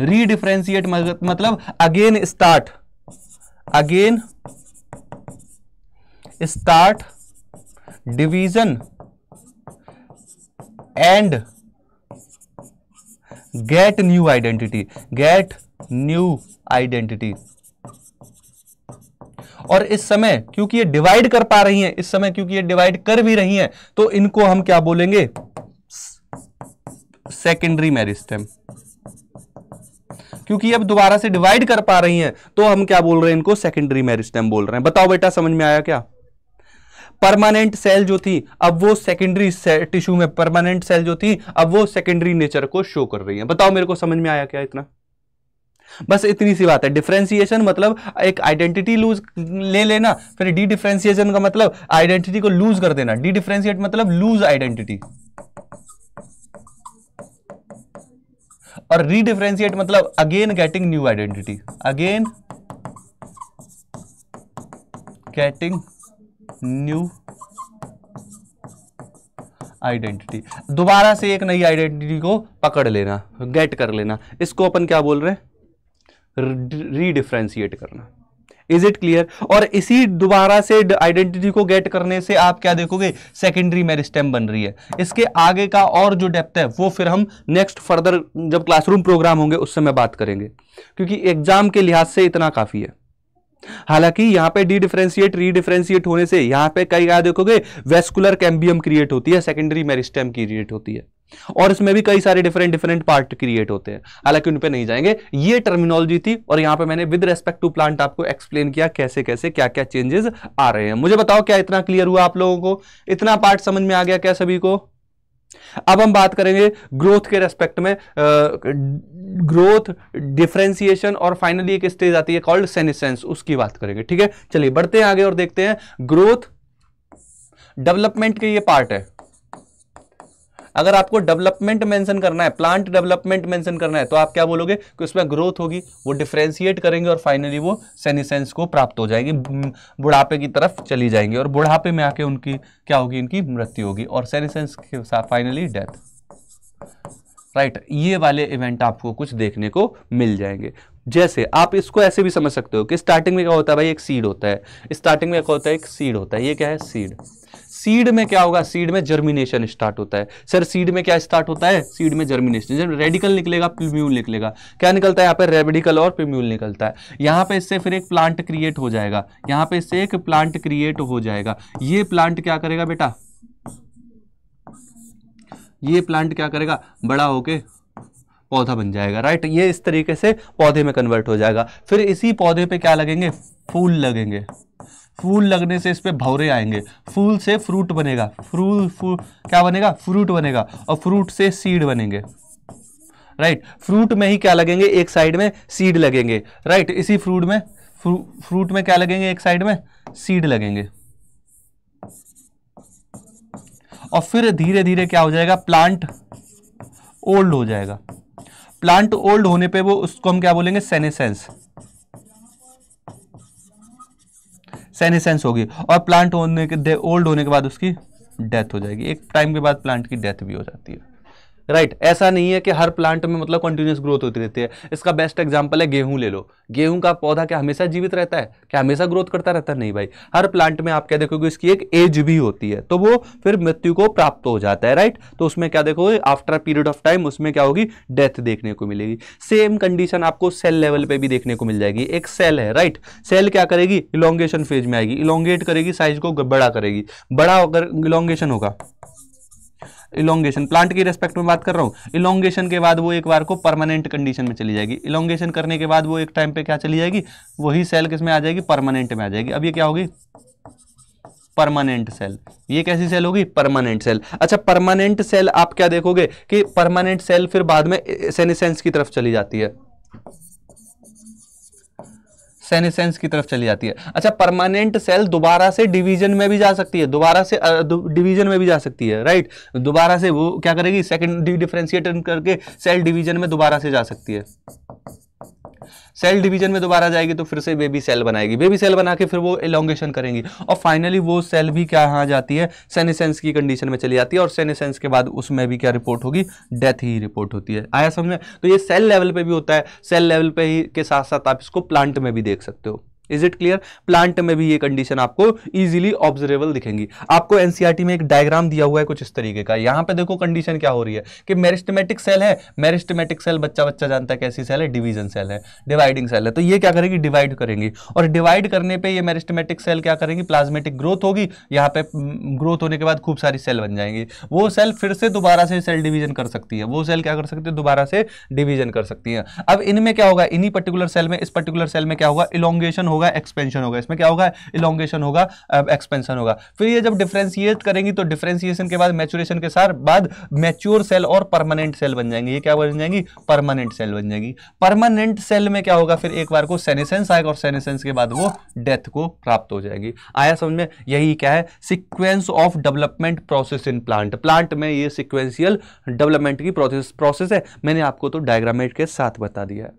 रीडिफ्रेंशिएट मतलब again start again start division and get new identity get new identity और इस समय क्योंकि ये डिवाइड कर पा रही हैं इस समय क्योंकि ये डिवाइड कर भी रही हैं तो इनको हम क्या बोलेंगे सेकेंडरी मेरिस्टेम क्योंकि अब दोबारा से डिवाइड कर पा रही हैं तो हम क्या बोल रहे हैं इनको सेकेंडरी मेरिस्टेम बोल रहे हैं बताओ बेटा समझ में आया क्या परमानेंट सेल जो थी अब वो सेकेंडरी टिश्यू में परमानेंट सेल जो थी अब वो सेकेंडरी नेचर को शो कर रही है बताओ मेरे को समझ में आया क्या इतना बस इतनी सी बात है डिफ्रेंसिएशन मतलब एक आइडेंटिटी लूज ले लेना फिर डी डिफ्रेंसिएशन का मतलब आइडेंटिटी को लूज कर देना डी डिफ्रेंसिएट मतलब लूज आइडेंटिटी और रीडिफ्रेंशिएट मतलब again getting new identity again getting new identity दोबारा से एक नई आइडेंटिटी को पकड़ लेना गेट कर लेना इसको अपन क्या बोल रहे हैं रीडिफ्रेंशिएट करना इज इट क्लियर और इसी दोबारा से आइडेंटिटी को गेट करने से आप क्या देखोगे सेकेंडरी मेरिस्टेम बन रही है इसके आगे का और जो डेप्थ है वो फिर हम नेक्स्ट फर्दर जब क्लासरूम प्रोग्राम होंगे उस समय बात करेंगे क्योंकि एग्जाम के लिहाज से इतना काफ़ी है हालांकि यहां पे डी डिफ्रेंशिएट री डिफ्रेंशिएट होने से यहां पे कई क्या देखोगे वेस्कुलर कैम्बियम क्रिएट होती है सेकेंडरी मेरिस्टेम क्रिएट होती है और इसमें भी कई सारे डिफरेंट डिफरेंट पार्ट क्रिएट होते हैं हालांकि उन पे नहीं जाएंगे ये टर्मिनोलॉजी थी और यहां पे मैंने विद रेस्पेक्ट टू प्लांट आपको एक्सप्लेन किया कैसे कैसे क्या क्या चेंजेस आ रहे हैं मुझे बताओ क्या इतना क्लियर हुआ आप लोगों को इतना पार्ट समझ में आ गया क्या सभी को अब हम बात करेंगे ग्रोथ के रेस्पेक्ट में ग्रोथ डिफ्रेंसिएशन और फाइनली एक स्टेज आती है कॉल्ड सेनिसेंस उसकी बात करेंगे ठीक है चलिए बढ़ते हैं आगे और देखते हैं ग्रोथ डेवलपमेंट के ये पार्ट है अगर आपको डेवलपमेंट मेंशन करना है प्लांट डेवलपमेंट मेंशन करना है तो आप क्या बोलोगे कि उसमें ग्रोथ होगी वो डिफ्रेंशिएट करेंगे और फाइनली वो सेनिसेंस को प्राप्त हो जाएगी बुढ़ापे की तरफ चली जाएंगे और बुढ़ापे में आके उनकी क्या होगी इनकी मृत्यु होगी और सेनिसेंस के साथ फाइनली डेथ राइट right, ये वाले इवेंट आपको कुछ देखने को मिल जाएंगे जैसे आप इसको ऐसे भी समझ सकते हो कि स्टार्टिंग में क्या होता है भाई एक सीड होता है स्टार्टिंग में क्या होता है एक सीड होता है ये क्या है सीड सीड में क्या होगा सीड में जर्मिनेशन स्टार्ट होता है सर सीड में क्या स्टार्ट होता है सीड में जर्मिनेशन जब रेडिकल निकलेगा प्रिम्यूल निकलेगा क्या निकलता है यहाँ पे रेडिकल और प्रिम्यूल निकलता है यहाँ पे इससे फिर एक प्लांट क्रिएट हो जाएगा यहाँ पे इससे एक प्लांट क्रिएट हो जाएगा ये प्लांट क्या करेगा बेटा ये प्लांट क्या करेगा बड़ा होके पौधा बन जाएगा राइट ये इस तरीके से पौधे में कन्वर्ट हो जाएगा फिर इसी पौधे पे क्या लगेंगे फूल लगेंगे फूल लगने से इस पर भौरे आएंगे फूल से फ्रूट बनेगा फ्रूट फू क्या बनेगा फ्रूट बनेगा और फ्रूट से सीड बनेंगे राइट फ्रूट में ही क्या लगेंगे एक साइड में सीड लगेंगे राइट इसी फ्रूट में फ्रू, फ्रूट में क्या लगेंगे एक साइड में सीड लगेंगे और फिर धीरे धीरे क्या हो जाएगा प्लांट ओल्ड हो जाएगा प्लांट ओल्ड होने पे वो उसको हम क्या बोलेंगे सेनेसेंस सेनेसेंस होगी और प्लांट होने के ओल्ड होने के बाद उसकी डेथ हो जाएगी एक टाइम के बाद प्लांट की डेथ भी हो जाती है राइट right, ऐसा नहीं है कि हर प्लांट में मतलब कंटिन्यूस ग्रोथ होती रहती है इसका बेस्ट एग्जांपल है गेहूं ले लो गेहूं का पौधा क्या हमेशा जीवित रहता है क्या हमेशा ग्रोथ करता रहता है नहीं भाई हर प्लांट में आप क्या देखोगे इसकी एक एज भी होती है तो वो फिर मृत्यु को प्राप्त हो जाता है राइट तो उसमें क्या देखोगे आफ्टर पीरियड ऑफ टाइम उसमें क्या होगी डेथ देखने को मिलेगी सेम कंडीशन आपको सेल लेवल पर भी देखने को मिल जाएगी एक सेल है राइट सेल क्या करेगी इलोंगेशन फेज में आएगी इलोंगेट करेगी साइज को बड़ा करेगी बड़ा होकर इलोंगेशन होगा इलोंगेशन प्लांट की रेस्पेक्ट में बात कर रहा हूँ इलोंगेशन के बाद वो एक बार को परमानेंट कंडीशन में चली जाएगी इलोंगेशन करने के बाद वो एक टाइम पे क्या चली जाएगी वही सेल किस में आ जाएगी परमानेंट में आ जाएगी अब ये क्या होगी परमानेंट सेल ये कैसी सेल होगी परमानेंट सेल अच्छा परमानेंट सेल आप क्या देखोगे कि परमानेंट सेल फिर बाद में सेनिसेंस की तरफ चली जाती है सेनेसेंस की तरफ चली जाती है अच्छा परमानेंट सेल दोबारा से डिवीजन में भी जा सकती है दोबारा से डिवीजन में भी जा सकती है राइट दोबारा से वो क्या करेगी सेकेंड डिफ्रेंशिएट करके सेल डिवीजन में दोबारा से जा सकती है सेल डिवीजन में दोबारा जाएगी तो फिर से बेबी सेल बनाएगी बेबी सेल बना के फिर वो एलोंगेशन करेंगी और फाइनली वो सेल भी क्या यहाँ जाती है सेनेसेंस की कंडीशन में चली जाती है और सेनेसेंस के बाद उसमें भी क्या रिपोर्ट होगी डेथ ही रिपोर्ट होती है आया समझ में तो ये सेल लेवल पर भी होता है सेल लेवल पर ही के साथ साथ आप इसको प्लांट में भी देख सकते हो इज इट क्लियर प्लांट में भी ये कंडीशन आपको इजीली ऑब्जर्वेबल दिखेंगी आपको एनसीआरटी e में एक डायग्राम दिया हुआ है कुछ इस तरीके का यहाँ पे देखो कंडीशन क्या हो रही है कि मेरिस्टमेटिक सेल है मेरिस्टमेटिक सेल बच्चा बच्चा जानता है कैसी सेल है डिवीजन सेल है डिवाइडिंग सेल है तो ये क्या करेगी डिवाइड करेंगी और डिवाइड करने पर यह मेरिस्टमेटिक सेल क्या करेंगी प्लाज्मेटिक ग्रोथ होगी यहाँ पे ग्रोथ हम्म, होने के बाद खूब सारी सेल बन जाएंगी वो सेल फिर से दोबारा से सेल डिवीजन कर सकती है वो सेल क्या कर सकती है दोबारा से डिवीजन कर सकती है अब इनमें क्या होगा इन्हीं पर्टिकुलर सेल में इस पर्टिकुलर सेल में क्या होगा इलोंगेशन होगा होगा एक्सपेंशन होगा इसमें क्या होगा इलोंगेशन होगा एक्सपेंशन होगा फिर ये जब डिफ्रेंसिएट करेंगी तो डिफ्रेंसिएशन के बाद मैचुरेशन के साथ बाद मैच्योर सेल और परमानेंट सेल बन जाएंगे ये क्या बन जाएंगी परमानेंट सेल बन जाएगी परमानेंट सेल में क्या होगा फिर एक बार को सेनेसेंस आएगा और सेनेसेंस के बाद वो डेथ को प्राप्त हो जाएगी आया समझ में यही क्या है sequence of development process in plant plant में ये सिक्वेंशियल डेवलपमेंट की प्रोसेस प्रोसेस है मैंने आपको तो डायग्रामेट के साथ बता दिया है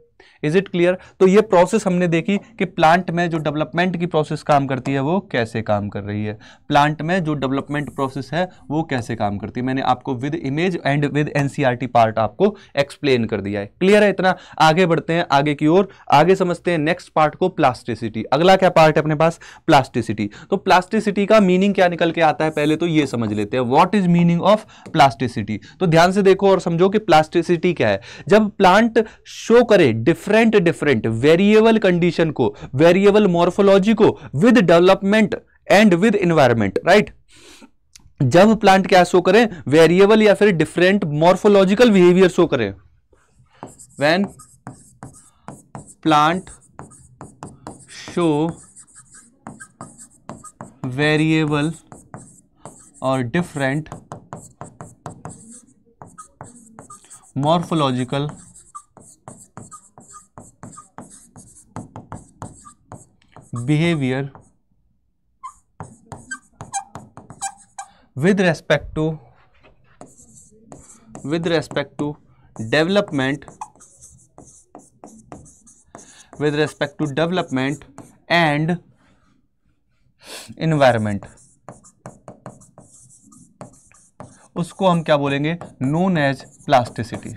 इज इट क्लियर तो ये प्रोसेस हमने देखी कि प्लांट में जो डेवलपमेंट की प्रोसेस काम करती है वो कैसे काम कर रही है प्लांट में जो डेवलपमेंट प्रोसेस है वो कैसे काम करती है मैंने आपको with image and with NCERT part आपको एक्सप्लेन कर दिया है क्लियर है इतना आगे बढ़ते हैं आगे की ओर आगे समझते हैं नेक्स्ट पार्ट को प्लास्टिसिटी अगला क्या पार्ट है अपने पास प्लास्टिसिटी तो प्लास्टिसिटी का मीनिंग क्या निकल के आता है पहले तो ये समझ लेते हैं what is meaning of plasticity तो ध्यान से देखो और समझो कि प्लास्टिसिटी क्या है जब प्लांट शो करे diff different different variable condition को वेरिएबल मॉर्फोलॉजी को with development and with environment right जब प्लांट क्या शो करें वेरिएबल या फिर डिफरेंट मॉर्फोलॉजिकल बिहेवियर शो करें वेन प्लांट शो वेरिएबल और different morphological behaviour with respect to with respect to development with respect to development and environment उसको हम क्या बोलेंगे नोन एज प्लास्टिसिटी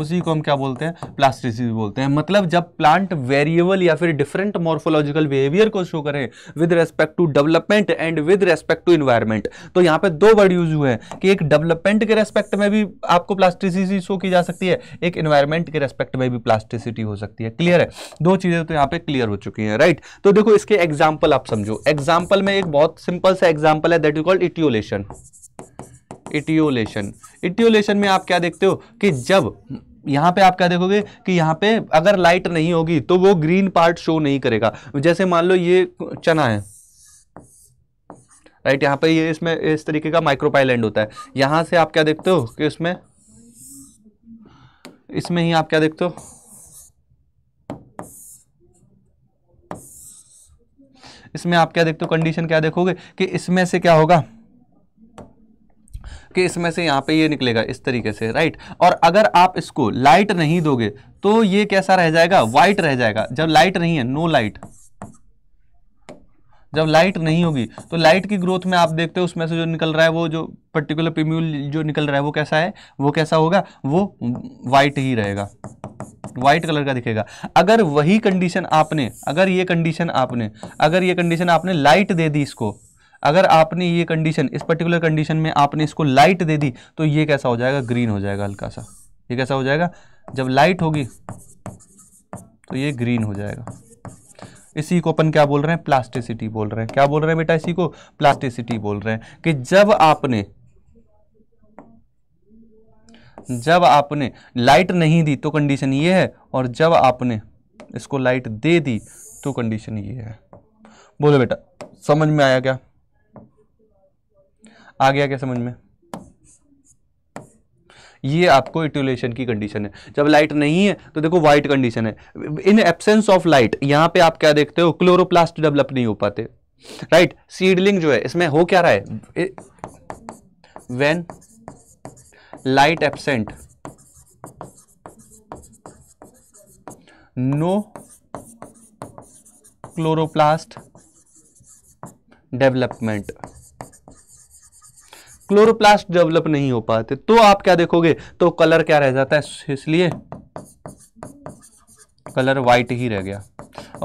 उसी को हम क्या बोलते हैं प्लास्टिसिटी बोलते हैं मतलब जब प्लांट वेरिएबल या फिर डिफरेंट मॉर्फोलॉजिकल बिहेवियर को शो करें with respect to development and with respect to environment तो यहाँ पे दो वर्ड यूज हुए हैं कि एक डेवलपमेंट के रेस्पेक्ट में भी आपको प्लास्टिसिटी शो की जा सकती है एक इन्वायरमेंट के रेस्पेक्ट में भी प्लास्टिसिटी हो सकती है क्लियर है दो चीज़ें तो यहाँ पे क्लियर हो चुकी हैं राइट तो देखो इसके एग्जाम्पल आप समझो एग्जाम्पल में एक बहुत सिंपल सा एग्जाम्पल है that is called etiolation etiolation etiolation में आप क्या देखते हो कि जब यहाँ पे आप क्या देखोगे कि यहाँ पे अगर लाइट नहीं होगी तो वो ग्रीन पार्ट शो नहीं करेगा जैसे मान लो ये चना है राइट यहाँ पे ये इसमें इस तरीके का माइक्रोपाइलैंड होता है यहां से आप क्या देखते हो कि इसमें इसमें ही आप क्या देखते हो इसमें आप क्या देखते हो कंडीशन क्या देखोगे कि इसमें से क्या होगा कि इसमें से यहाँ पे ये निकलेगा इस तरीके से राइट और अगर आप इसको लाइट नहीं दोगे तो ये कैसा रह जाएगा वाइट रह जाएगा जब लाइट नहीं है नो लाइट जब लाइट नहीं होगी तो लाइट की ग्रोथ में आप देखते हो उसमें से जो निकल रहा है वो जो पर्टिकुलर पिम्यूल जो निकल रहा है वो कैसा है वो कैसा होगा वो वाइट ही रहेगा वाइट कलर का दिखेगा अगर वही कंडीशन आपने अगर ये कंडीशन आपने अगर ये कंडीशन आपने लाइट दे दी इसको अगर आपने ये कंडीशन इस पर्टिकुलर कंडीशन में आपने इसको लाइट दे दी तो ये कैसा हो जाएगा ग्रीन हो जाएगा हल्का सा ये कैसा हो जाएगा जब लाइट होगी तो ये ग्रीन हो जाएगा इसी को अपन क्या बोल रहे हैं प्लास्टिसिटी बोल रहे हैं क्या बोल रहे हैं बेटा इसी को प्लास्टिसिटी बोल रहे हैं कि जब आपने जब आपने लाइट नहीं दी तो कंडीशन ये है और जब आपने इसको लाइट दे दी तो कंडीशन ये है बोलो बेटा समझ में आया क्या आ गया क्या समझ में ये आपको इटोलेशन की कंडीशन है जब लाइट नहीं है तो देखो वाइट कंडीशन है इन एब्सेंस ऑफ लाइट यहां पे आप क्या देखते हो क्लोरोप्लास्ट डेवलप नहीं हो पाते राइट right? सीडलिंग जो है इसमें हो क्या रहा है when light absent no chloroplast development chloroplast develop नहीं हो पाते तो आप क्या देखोगे तो कलर क्या रह जाता है इसलिए कलर व्हाइट ही रह गया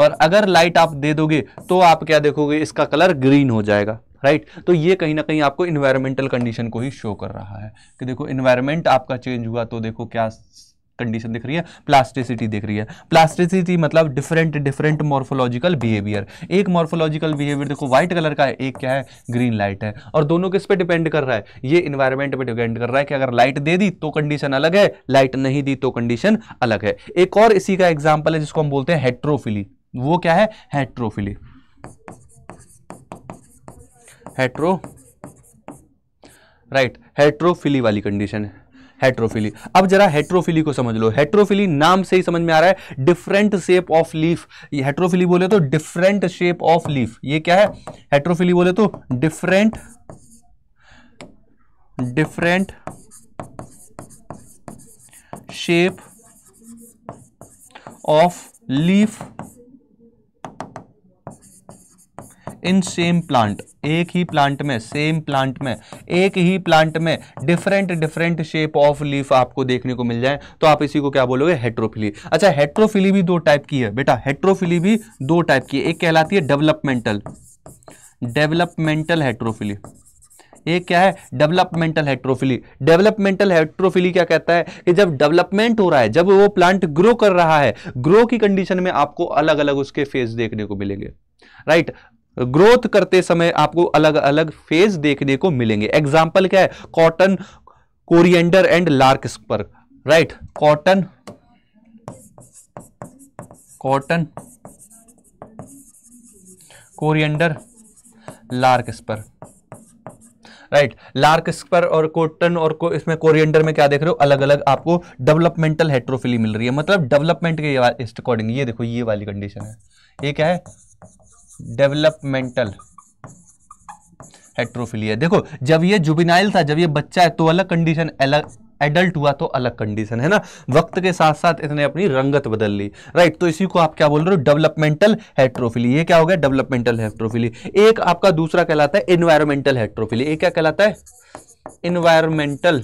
और अगर लाइट आप दे दोगे तो आप क्या देखोगे इसका कलर ग्रीन हो जाएगा राइट तो ये कहीं ना कहीं आपको इन्वायरमेंटल कंडीशन को ही शो कर रहा है कि देखो इन्वायरमेंट आपका चेंज हुआ तो देखो क्या कंडीशन दिख रही है प्लास्टिसिटी दिख रही है प्लास्टिसिटी मतलब डिफरेंट डिफरेंट मॉर्फोलॉजिकल बिहेवियर एक मॉर्फोलॉजिकल बिहेवियर देखो व्हाइट कलर का है एक क्या है ग्रीन लाइट है और दोनों किस पे डिपेंड कर रहा है ये इन्वायरमेंट पे डिपेंड कर रहा है कि अगर लाइट दे दी तो कंडीशन अलग है लाइट नहीं दी तो कंडीशन अलग है एक और इसी का एग्जाम्पल है जिसको हम बोलते हैं हेट्रोफिली वो क्या है हेट्रोफिली हेट्रो राइट हेट्रोफिली वाली कंडीशन है हेट्रोफिली अब जरा हेट्रोफिली को समझ लो हेट्रोफिली नाम से ही समझ में आ रहा है different shape of leaf heterophylly बोले तो डिफरेंट शेप ऑफ लीफ ये क्या है हेट्रोफिली बोले तो different different shape of leaf in same plant एक ही प्लांट में सेम प्लांट में एक ही प्लांट में different different shape of leaf आपको देखने को मिल जाए तो आप इसी को क्या बोलोगे हेट्रोफिली अच्छा हेट्रोफिली भी दो टाइप की है बेटा हेट्रोफिली भी दो टाइप की है एक कहलाती है डेवलपमेंटल डेवलपमेंटल हेट्रोफिली ये क्या है डेवलपमेंटल हेट्रोफिली डेवलपमेंटल हेट्रोफिली क्या कहता है कि जब डेवलपमेंट हो रहा है जब वो प्लांट ग्रो कर रहा है ग्रो की कंडीशन में आपको अलग अलग उसके फेज देखने को मिलेंगे राइट right? ग्रोथ करते समय आपको अलग अलग फेज देखने को मिलेंगे एग्जाम्पल क्या है cotton coriander and larkspur right cotton cotton coriander larkspur right right. Larkspur और कोटन और को, इसमें कोरिएंडर में क्या देख रहे हो अलग अलग आपको डेवलपमेंटल हेट्रोफिली मिल रही है मतलब डेवलपमेंट के अकॉर्डिंग ये देखो ये वाली कंडीशन है ये क्या है डेवलपमेंटल हेट्रोफिलिया देखो जब ये जुबिनाइल था जब ये बच्चा है तो अलग कंडीशन अलग एडल्ट हुआ तो अलग कंडीशन है ना वक्त के साथ साथ इसने अपनी रंगत बदल ली राइट तो इसी को आप क्या बोल रहे हो डेवलपमेंटल हेट्रोफिली ये क्या हो गया डेवलपमेंटल हेट्रोफिली एक आपका दूसरा कहलाता है इन्वायरमेंटल हेट्रोफिली एक क्या कहलाता है environmental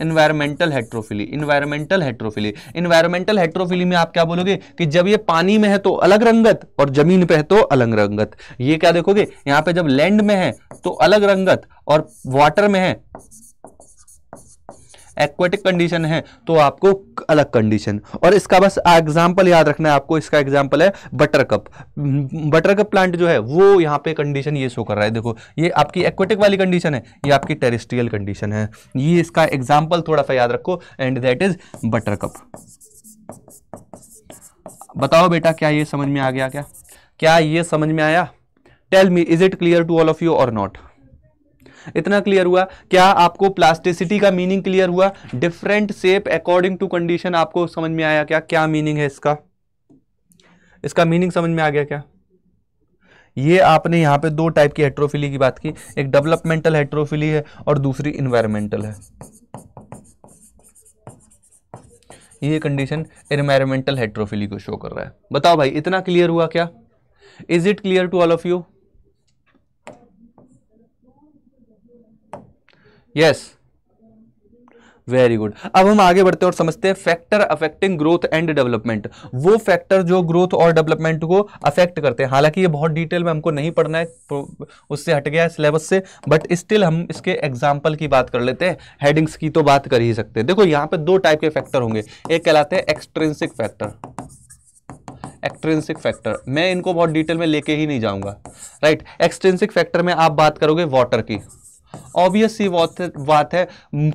environmental heterophylly environmental heterophylly environmental heterophylly में आप क्या बोलोगे कि जब ये पानी में है तो अलग रंगत और जमीन पे है तो अलग रंगत ये क्या देखोगे यहाँ पे जब लैंड में है तो अलग रंगत और वाटर में है एक्वेटिक कंडीशन है तो आपको अलग कंडीशन और इसका बस एग्जाम्पल याद रखना है आपको इसका एग्जाम्पल है buttercup buttercup plant जो है वो यहाँ पे कंडीशन ये शो कर रहा है देखो ये आपकी एक्वेटिक वाली कंडीशन है ये आपकी टेरिस्ट्रियल कंडीशन है ये इसका एग्जाम्पल थोड़ा सा याद रखो and that is buttercup बताओ बेटा क्या ये समझ में आ गया क्या क्या ये समझ में आया tell me is it clear to all of you और नॉट इतना क्लियर हुआ क्या आपको प्लास्टिसिटी का मीनिंग क्लियर हुआ different shape according to condition आपको समझ में आया क्या क्या मीनिंग है इसका इसका मीनिंग समझ में आ गया क्या ये आपने यहां पे दो टाइप की हेट्रोफिली की बात की एक डेवलपमेंटल हेट्रोफिली है और दूसरी इन्वायरमेंटल है ये कंडीशन इन्वायरमेंटल हेट्रोफिली को शो कर रहा है बताओ भाई इतना क्लियर हुआ क्या is it clear to all of you yes very good अब हम आगे बढ़ते हैं और समझते हैं factor affecting growth and development वो फैक्टर जो ग्रोथ और डेवलपमेंट को अफेक्ट करते हैं हालांकि ये बहुत डिटेल में हमको नहीं पढ़ना है तो उससे हट गया है सिलेबस से बट स्टिल हम इसके एग्जाम्पल की बात कर लेते हैं हेडिंग्स की तो बात कर ही सकते हैं देखो यहाँ पे दो टाइप के फैक्टर होंगे एक कहलाते हैं एक्सट्रेंसिक फैक्टर एक्सट्रेंसिक फैक्टर मैं इनको बहुत डिटेल में लेके ही नहीं जाऊंगा राइट एक्सट्रेंसिक फैक्टर में आप बात करोगे वाटर की ऑब्वियस सी बात है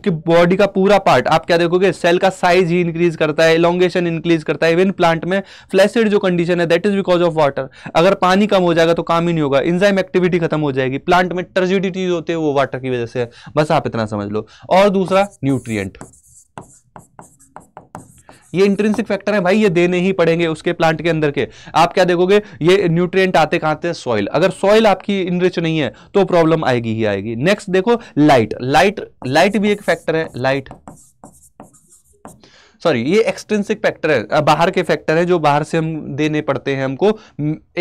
कि बॉडी का पूरा पार्ट आप क्या देखोगे सेल का साइज ही इंक्रीज करता है इलोंगेशन इंक्रीज करता है इवन प्लांट में फ्लैसिड जो कंडीशन है that is because of water अगर पानी कम हो जाएगा तो काम ही नहीं होगा इंजाइम एक्टिविटी खत्म हो जाएगी प्लांट में टर्जिडिटी होते हैं वो वाटर की वजह से है बस आप इतना समझ लो और दूसरा न्यूट्रियट ये इंट्रेंसिक फैक्टर है भाई ये देने ही पड़ेंगे उसके प्लांट के अंदर के आप क्या देखोगे ये न्यूट्रिएंट आते कहां आते सॉइल अगर सॉइल आपकी इनरिच नहीं है तो प्रॉब्लम आएगी ही आएगी नेक्स्ट देखो लाइट लाइट लाइट भी एक फैक्टर है लाइट सॉरी ये एक्सटेंसिक फैक्टर है बाहर के फैक्टर है जो बाहर से हम देने पड़ते हैं हमको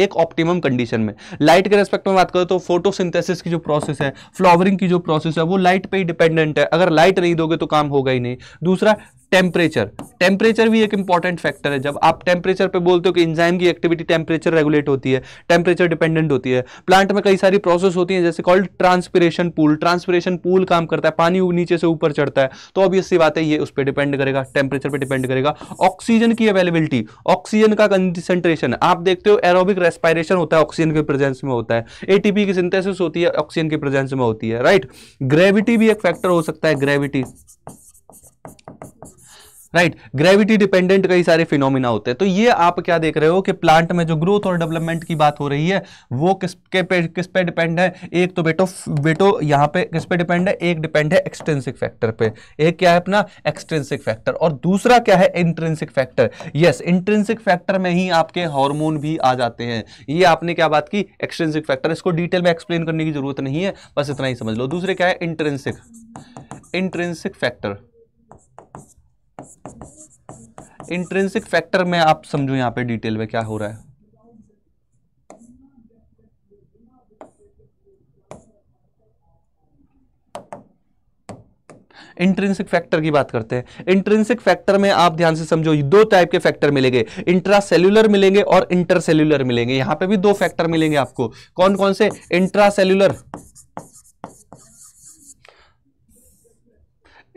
एक ऑप्टिमम कंडीशन में लाइट के रेस्पेक्ट में बात करें तो फोटोसिंथेसिस की जो प्रोसेस है फ्लावरिंग की जो प्रोसेस है वो लाइट पे ही डिपेंडेंट है अगर लाइट नहीं दोगे तो काम होगा ही नहीं दूसरा टेम्परेचर टेम्परेचर भी एक इंपॉर्टेंट फैक्टर है जब आप टेम्परेचर पे बोलते हो कि इंजाइम की एक्टिविटी टेम्परेचर रेगुलेट होती है टेम्परेचर डिपेंडेंट होती है प्लांट में कई सारी प्रोसेस होती है जैसे called transpiration pull transpiration pull काम करता है पानी नीचे से ऊपर चढ़ता है तो ऑब्वियस सी बात है ये उस पर डिपेंड करेगा टेम्परेचर पर डिपेंड करेगा ऑक्सीजन की अवेलेबिलिटी ऑक्सीजन का कंसेंट्रेशन आप देखते हो एरोबिक रेस्पायरेशन होता है ऑक्सीजन के प्रेजेंस में होता है एटीपी की सिंथेसिस होती है ऑक्सीजन के प्रेजेंस में होती है राइट ग्रेविटी भी एक फैक्टर हो सकता है ग्रेविटी राइट ग्रेविटी डिपेंडेंट कई सारे फिनोमिना होते हैं तो ये आप क्या देख रहे हो कि प्लांट में जो ग्रोथ और डेवलपमेंट की बात हो रही है वो किस के पे किस पे डिपेंड है एक तो बेटो बेटो यहाँ पे किस पे डिपेंड है एक डिपेंड है एक्सटेंसिक फैक्टर पे एक क्या है अपना एक्सटेंसिक फैक्टर और दूसरा क्या है intrinsic factor yes intrinsic factor में ही आपके हॉर्मोन भी आ जाते हैं ये आपने क्या बात की एक्सटेंसिक फैक्टर इसको डिटेल में एक्सप्लेन करने की जरूरत नहीं है बस इतना ही समझ लो दूसरे क्या है intrinsic intrinsic factor intrinsic factor में आप समझो यहां पे डिटेल में क्या हो रहा है इंट्रेंसिक फैक्टर की बात करते हैं इंट्रेंसिक फैक्टर में आप ध्यान से समझो दो टाइप के फैक्टर मिलेंगे इंट्रासेल्यूलर मिलेंगे और इंटरसेल्युलर मिलेंगे यहां पे भी दो फैक्टर मिलेंगे आपको कौन कौन से इंट्रा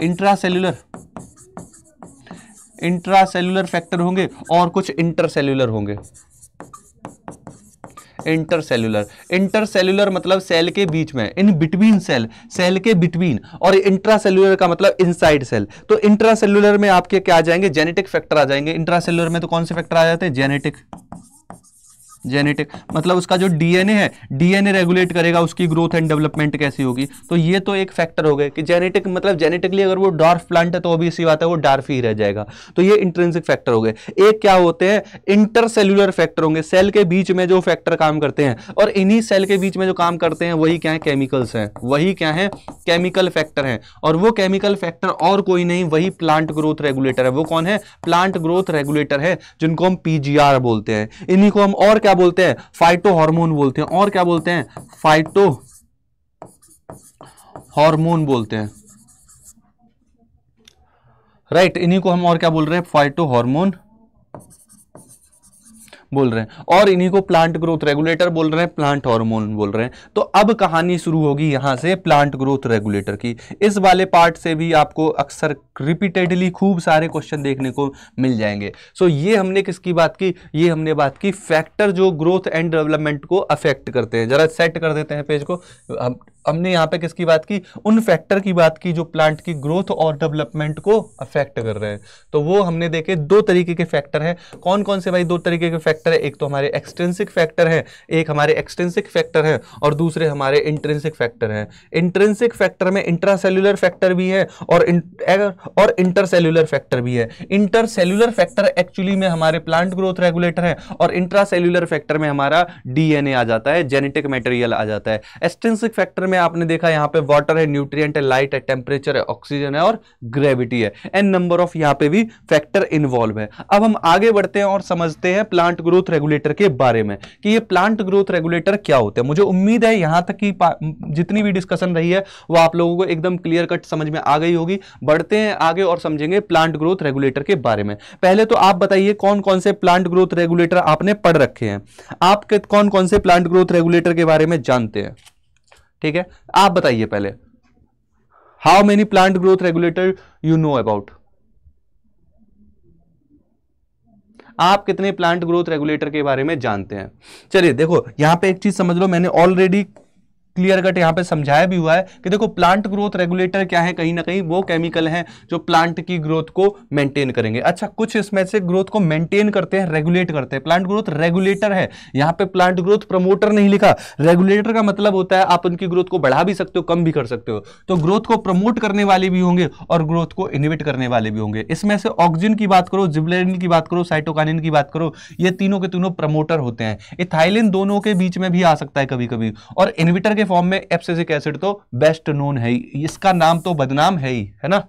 इंट्रासेल्यूलर इंट्रासेलुलर फैक्टर होंगे और कुछ इंटरसेल्युलर होंगे इंटरसेलुलर इंटरसेल्युलर मतलब सेल के बीच में इन बिटवीन सेल सेल के बिटवीन और इंट्रासेलुलर का मतलब इनसाइड सेल तो सेल्युलर में आपके क्या आ जाएंगे जेनेटिक फैक्टर आ जाएंगे इंट्रासेलुलर में तो कौन से फैक्टर आ जाते हैं जेनेटिक जेनेटिक मतलब उसका जो डीएनए है डीएनए रेगुलेट करेगा उसकी ग्रोथ एंड डेवलपमेंट कैसी होगी तो ये तो एक फैक्टर हो गए कि जेनेटिक मतलब जेनेटिकली अगर वो डार्फ प्लांट है तो अभी इसी बात है वो डार्फ ही रह जाएगा तो ये इंट्रेंसिक फैक्टर हो गए एक क्या होते हैं इंटरसेल्युलर फैक्टर होंगे सेल के बीच में जो फैक्टर काम करते हैं और इन्हीं सेल के बीच में जो काम करते हैं वही क्या है केमिकल्स हैं वही क्या है केमिकल फैक्टर हैं और वो केमिकल फैक्टर और कोई नहीं वही प्लांट ग्रोथ रेगुलेटर है वो कौन है प्लांट ग्रोथ रेगुलेटर है जिनको हम पीजीआर बोलते हैं इन्हीं को हम और क्या बोलते हैं फाइटो हार्मोन बोलते हैं और क्या बोलते हैं फाइटो हार्मोन बोलते हैं राइट right, इन्हीं को हम और क्या बोल रहे हैं फाइटो हार्मोन बोल रहे हैं और इन्हीं को प्लांट ग्रोथ रेगुलेटर बोल रहे हैं प्लांट हार्मोन बोल रहे हैं तो अब कहानी शुरू होगी यहाँ से प्लांट ग्रोथ रेगुलेटर की इस वाले पार्ट से भी आपको अक्सर रिपीटेडली खूब सारे क्वेश्चन देखने को मिल जाएंगे सो ये हमने किसकी बात की ये हमने बात की फैक्टर जो ग्रोथ एंड डेवलपमेंट को अफेक्ट करते हैं जरा सेट कर देते हैं पेज को अब हमने यहाँ पे किसकी बात की उन फैक्टर की बात की जो प्लांट की ग्रोथ और डेवलपमेंट को अफेक्ट कर रहे हैं तो वो हमने देखे दो तरीके के फैक्टर हैं कौन कौन से भाई दो तरीके के फैक्टर है एक तो हमारे एक्सटेंसिक फैक्टर हैं एक हमारे एक्सटेंसिक फैक्टर हैं और दूसरे हमारे इंट्रेंसिक फैक्टर हैं इंट्रेंसिक फैक्टर में इंट्रासेल्युलर फैक्टर भी है और और इंटरसेल्युलर फैक्टर भी है इंटरसेल्युलर फैक्टर एक्चुअली में हमारे प्लांट ग्रोथ रेगुलेटर है और इंट्रासेल्युलर फैक्टर में हमारा डीएनए आ जाता है जेनेटिक मटेरियल आ जाता है एक्सटेंसिक फैक्टर में में आपने देखा यहाँ पे वाटर है न्यूट्रिएंट है लाइट है टेम्परेचर है ऑक्सीजन है और ग्रेविटी है एन नंबर ऑफ यहाँ पे भी फैक्टर इन्वॉल्व है अब हम आगे बढ़ते हैं और समझते हैं प्लांट ग्रोथ रेगुलेटर के बारे में कि ये प्लांट ग्रोथ रेगुलेटर क्या होते हैं मुझे उम्मीद है यहाँ तक की जितनी भी डिस्कशन रही है वो आप लोगों को एकदम क्लियर कट समझ में आ गई होगी बढ़ते हैं आगे और समझेंगे प्लांट ग्रोथ रेगुलेटर के बारे में पहले तो आप बताइए कौन कौन से प्लांट ग्रोथ रेगुलेटर आपने पढ़ रखे हैं आप कौन कौन से प्लांट ग्रोथ रेगुलेटर के बारे में जानते हैं ठीक है आप बताइए पहले how many plant growth regulator you know about आप कितने प्लांट ग्रोथ रेगुलेटर के बारे में जानते हैं चलिए देखो यहां पे एक चीज समझ लो मैंने ऑलरेडी क्लियर कट यहाँ पे समझाया भी हुआ है कि देखो प्लांट ग्रोथ रेगुलेटर क्या है कहीं ना कहीं वो केमिकल हैं जो प्लांट की ग्रोथ को मेंटेन करेंगे अच्छा कुछ इसमें से ग्रोथ को मेंटेन करते हैं रेगुलेट करते हैं प्लांट ग्रोथ रेगुलेटर है यहाँ पे प्लांट ग्रोथ प्रमोटर नहीं लिखा रेगुलेटर का मतलब होता है आप उनकी ग्रोथ को बढ़ा भी सकते हो कम भी कर सकते हो तो ग्रोथ को प्रमोट करने वाले भी होंगे और ग्रोथ को इनिबिट करने वाले भी होंगे इसमें से ऑक्सीजन की बात करो जिबलेन की बात करो साइटोकानिन की बात करो ये तीनों के तीनों प्रमोटर होते हैं इथाइलिन दोनों के बीच में भी आ सकता है कभी कभी और इन्विटर के के फॉर्म में एप्सिक एसिड तो बेस्ट नोन है ही इसका नाम तो बदनाम है ही है ना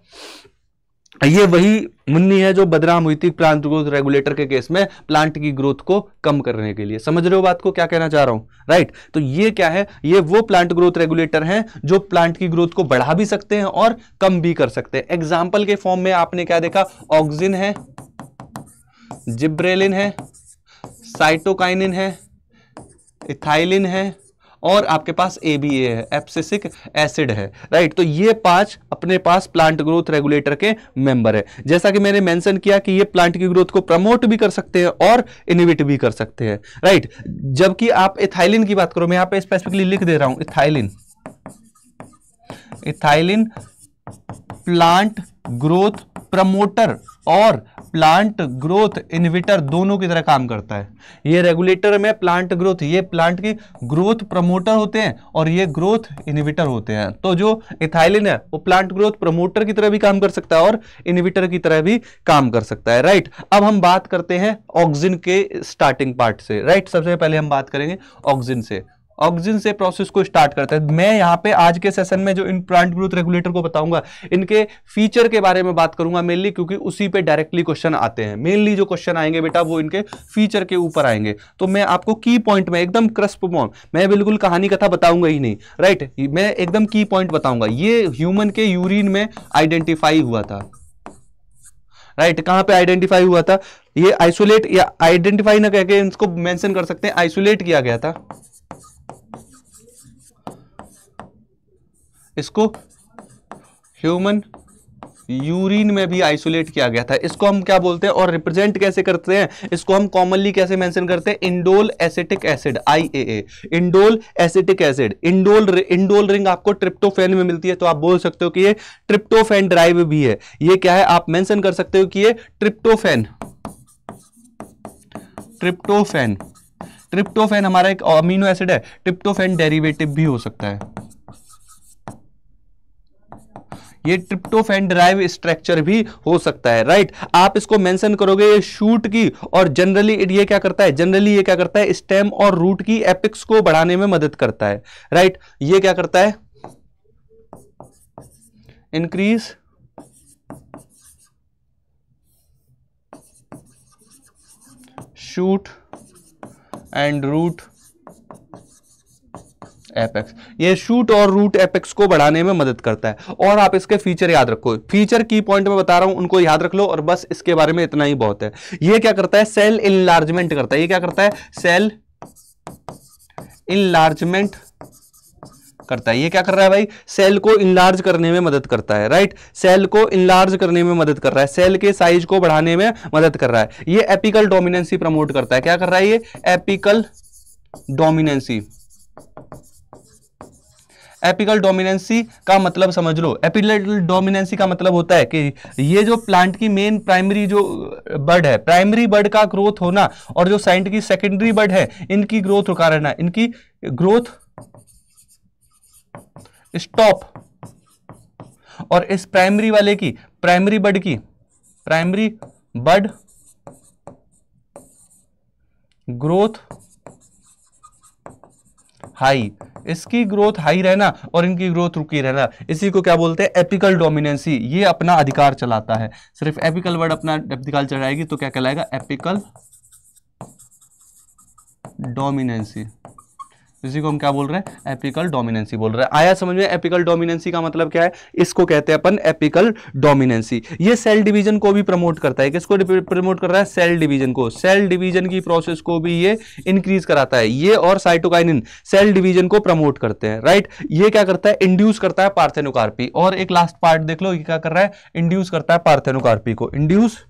ये वही मुन्नी है जो बदनाम हुई थी प्लांट ग्रोथ रेगुलेटर के केस में प्लांट की ग्रोथ को कम करने के लिए समझ रहे हो बात को क्या कहना चाह रहा हूं राइट right. तो ये क्या है ये वो प्लांट ग्रोथ रेगुलेटर हैं जो प्लांट की ग्रोथ को बढ़ा भी सकते हैं और कम भी कर सकते हैं एग्जाम्पल के फॉर्म में आपने क्या देखा ऑक्सिन है जिब्रेलिन है साइटोकाइनिन है इथाइलिन है और आपके पास ए बी ए है एप्सिसिक एसिड है राइट तो ये पांच अपने पास प्लांट ग्रोथ रेगुलेटर के मेंबर है जैसा कि मैंने मेंशन किया कि ये प्लांट की ग्रोथ को प्रमोट भी कर सकते हैं और इनिविट भी कर सकते हैं राइट जबकि आप इथाइलिन की बात करो मैं यहां पे स्पेसिफिकली लिख दे रहा हूं ethylene ethylene plant growth promoter और प्लांट ग्रोथ इनविटर दोनों की तरह काम करता है ये रेगुलेटर में प्लांट ग्रोथ ये प्लांट की ग्रोथ प्रमोटर होते हैं और ये ग्रोथ इनविटर होते हैं तो जो इथाइलिन है वो प्लांट ग्रोथ प्रमोटर की तरह भी काम कर सकता है और इनविटर की तरह भी काम कर सकता है राइट अब हम बात करते हैं ऑक्सीजन के स्टार्टिंग पार्ट से राइट सबसे पहले हम बात करेंगे ऑक्सीजन से ऑक्सीजन से प्रोसेस को स्टार्ट करता है मैं यहाँ पे आज के सेशन में जो इन प्लांट ग्रोथ रेगुलेटर को बताऊंगा इनके फीचर के बारे में बात करूंगा मेनली क्योंकि उसी पे डायरेक्टली क्वेश्चन आते हैं मेनली जो क्वेश्चन आएंगे बेटा वो इनके फीचर के ऊपर आएंगे तो मैं आपको की पॉइंट में एकदम क्रस्प पॉइंट मैं बिल्कुल कहानी कथा बताऊंगा ही नहीं राइट मैं एकदम की पॉइंट बताऊंगा ये ह्यूमन के यूरिन में आइडेंटिफाई हुआ था राइट right, कहां पे आइडेंटिफाई हुआ था ये आइसोलेट या आइडेंटिफाई ना कहकर इसको मेंशन कर सकते हैं आइसोलेट किया गया था इसको ह्यूमन यूरिन में भी आइसोलेट किया गया था इसको हम क्या बोलते हैं और रिप्रेजेंट कैसे करते हैं इसको हम कॉमनली कैसे मेंशन करते हैं indole acetic acid IAA indole acetic acid indole indole ring आपको ट्रिप्टोफेन में मिलती है तो आप बोल सकते हो कि ये ट्रिप्टोफेन ड्राइव भी है ये क्या है आप मेंशन कर सकते हो कि ये ट्रिप्टोफेन ट्रिप्टोफेन ट्रिप्टोफेन हमारा एक अमीनो एसिड है ट्रिप्टोफेन डेरिवेटिव भी हो सकता है ये ट्रिप्टोफेन ड्राइव स्ट्रक्चर भी हो सकता है राइट आप इसको मेंशन करोगे ये शूट की और जनरली ये क्या करता है जनरली ये क्या करता है स्टेम और रूट की एपिक्स को बढ़ाने में मदद करता है राइट ये क्या करता है increase shoot and root apex ये शूट और रूट एपेक्स को बढ़ाने में मदद करता है और आप इसके फीचर याद रखो फीचर की पॉइंट में बता रहा हूं उनको याद रख लो और बस इसके बारे में इतना ही बहुत है ये क्या करता है सेल इनलार्जमेंट करता है ये क्या करता है सेल इनलार्जमेंट करता है ये क्या कर रहा है भाई सेल को इनलार्ज करने में मदद करता है राइट सेल को इनलार्ज करने में मदद कर रहा है सेल के साइज को बढ़ाने में मदद कर रहा है ये एपिकल डोमिनेंसी प्रमोट करता है क्या कर रहा है ये एपिकल डोमिनेंसी एपिकल डोमिनेंसी का मतलब समझ लो एपिकल डोमिनेंसी का मतलब होता है कि ये जो प्लांट की मेन प्राइमरी जो बर्ड है प्राइमरी बर्ड का ग्रोथ होना और जो साइंट की सेकेंडरी बर्ड है इनकी ग्रोथ रुका रहना इनकी ग्रोथ स्टॉप और इस प्राइमरी वाले की प्राइमरी बर्ड की प्राइमरी बर्ड ग्रोथ हाई इसकी ग्रोथ हाई रहना और इनकी ग्रोथ रुकी रहना इसी को क्या बोलते हैं एपिकल डोमिनेंसी ये अपना अधिकार चलाता है सिर्फ एपिकल वर्ड अपना अधिकार चलाएगी तो क्या कहलाएगा एपिकल डोमिनेंसी इसी को हम क्या बोल रहे हैं एपिकल डोमिनेंसी बोल रहे हैं आया समझ में एपिकल डोमिनेंसी का मतलब क्या है इसको कहते हैं अपन एपिकल डोमिनेंसी ये सेल डिवीजन को भी प्रमोट करता है किसको प्रमोट कर रहा है सेल डिवीजन को सेल डिवीजन की प्रोसेस को भी ये इंक्रीज कराता है ये और साइटोकाइनिन सेल डिवीजन को प्रमोट करते हैं राइट ये क्या करता है इंड्यूस करता है पार्थेनोकार्पी और एक लास्ट पार्ट देख लो ये क्या कर रहा है इंड्यूस करता है पार्थेनोकार्पी को इंड्यूस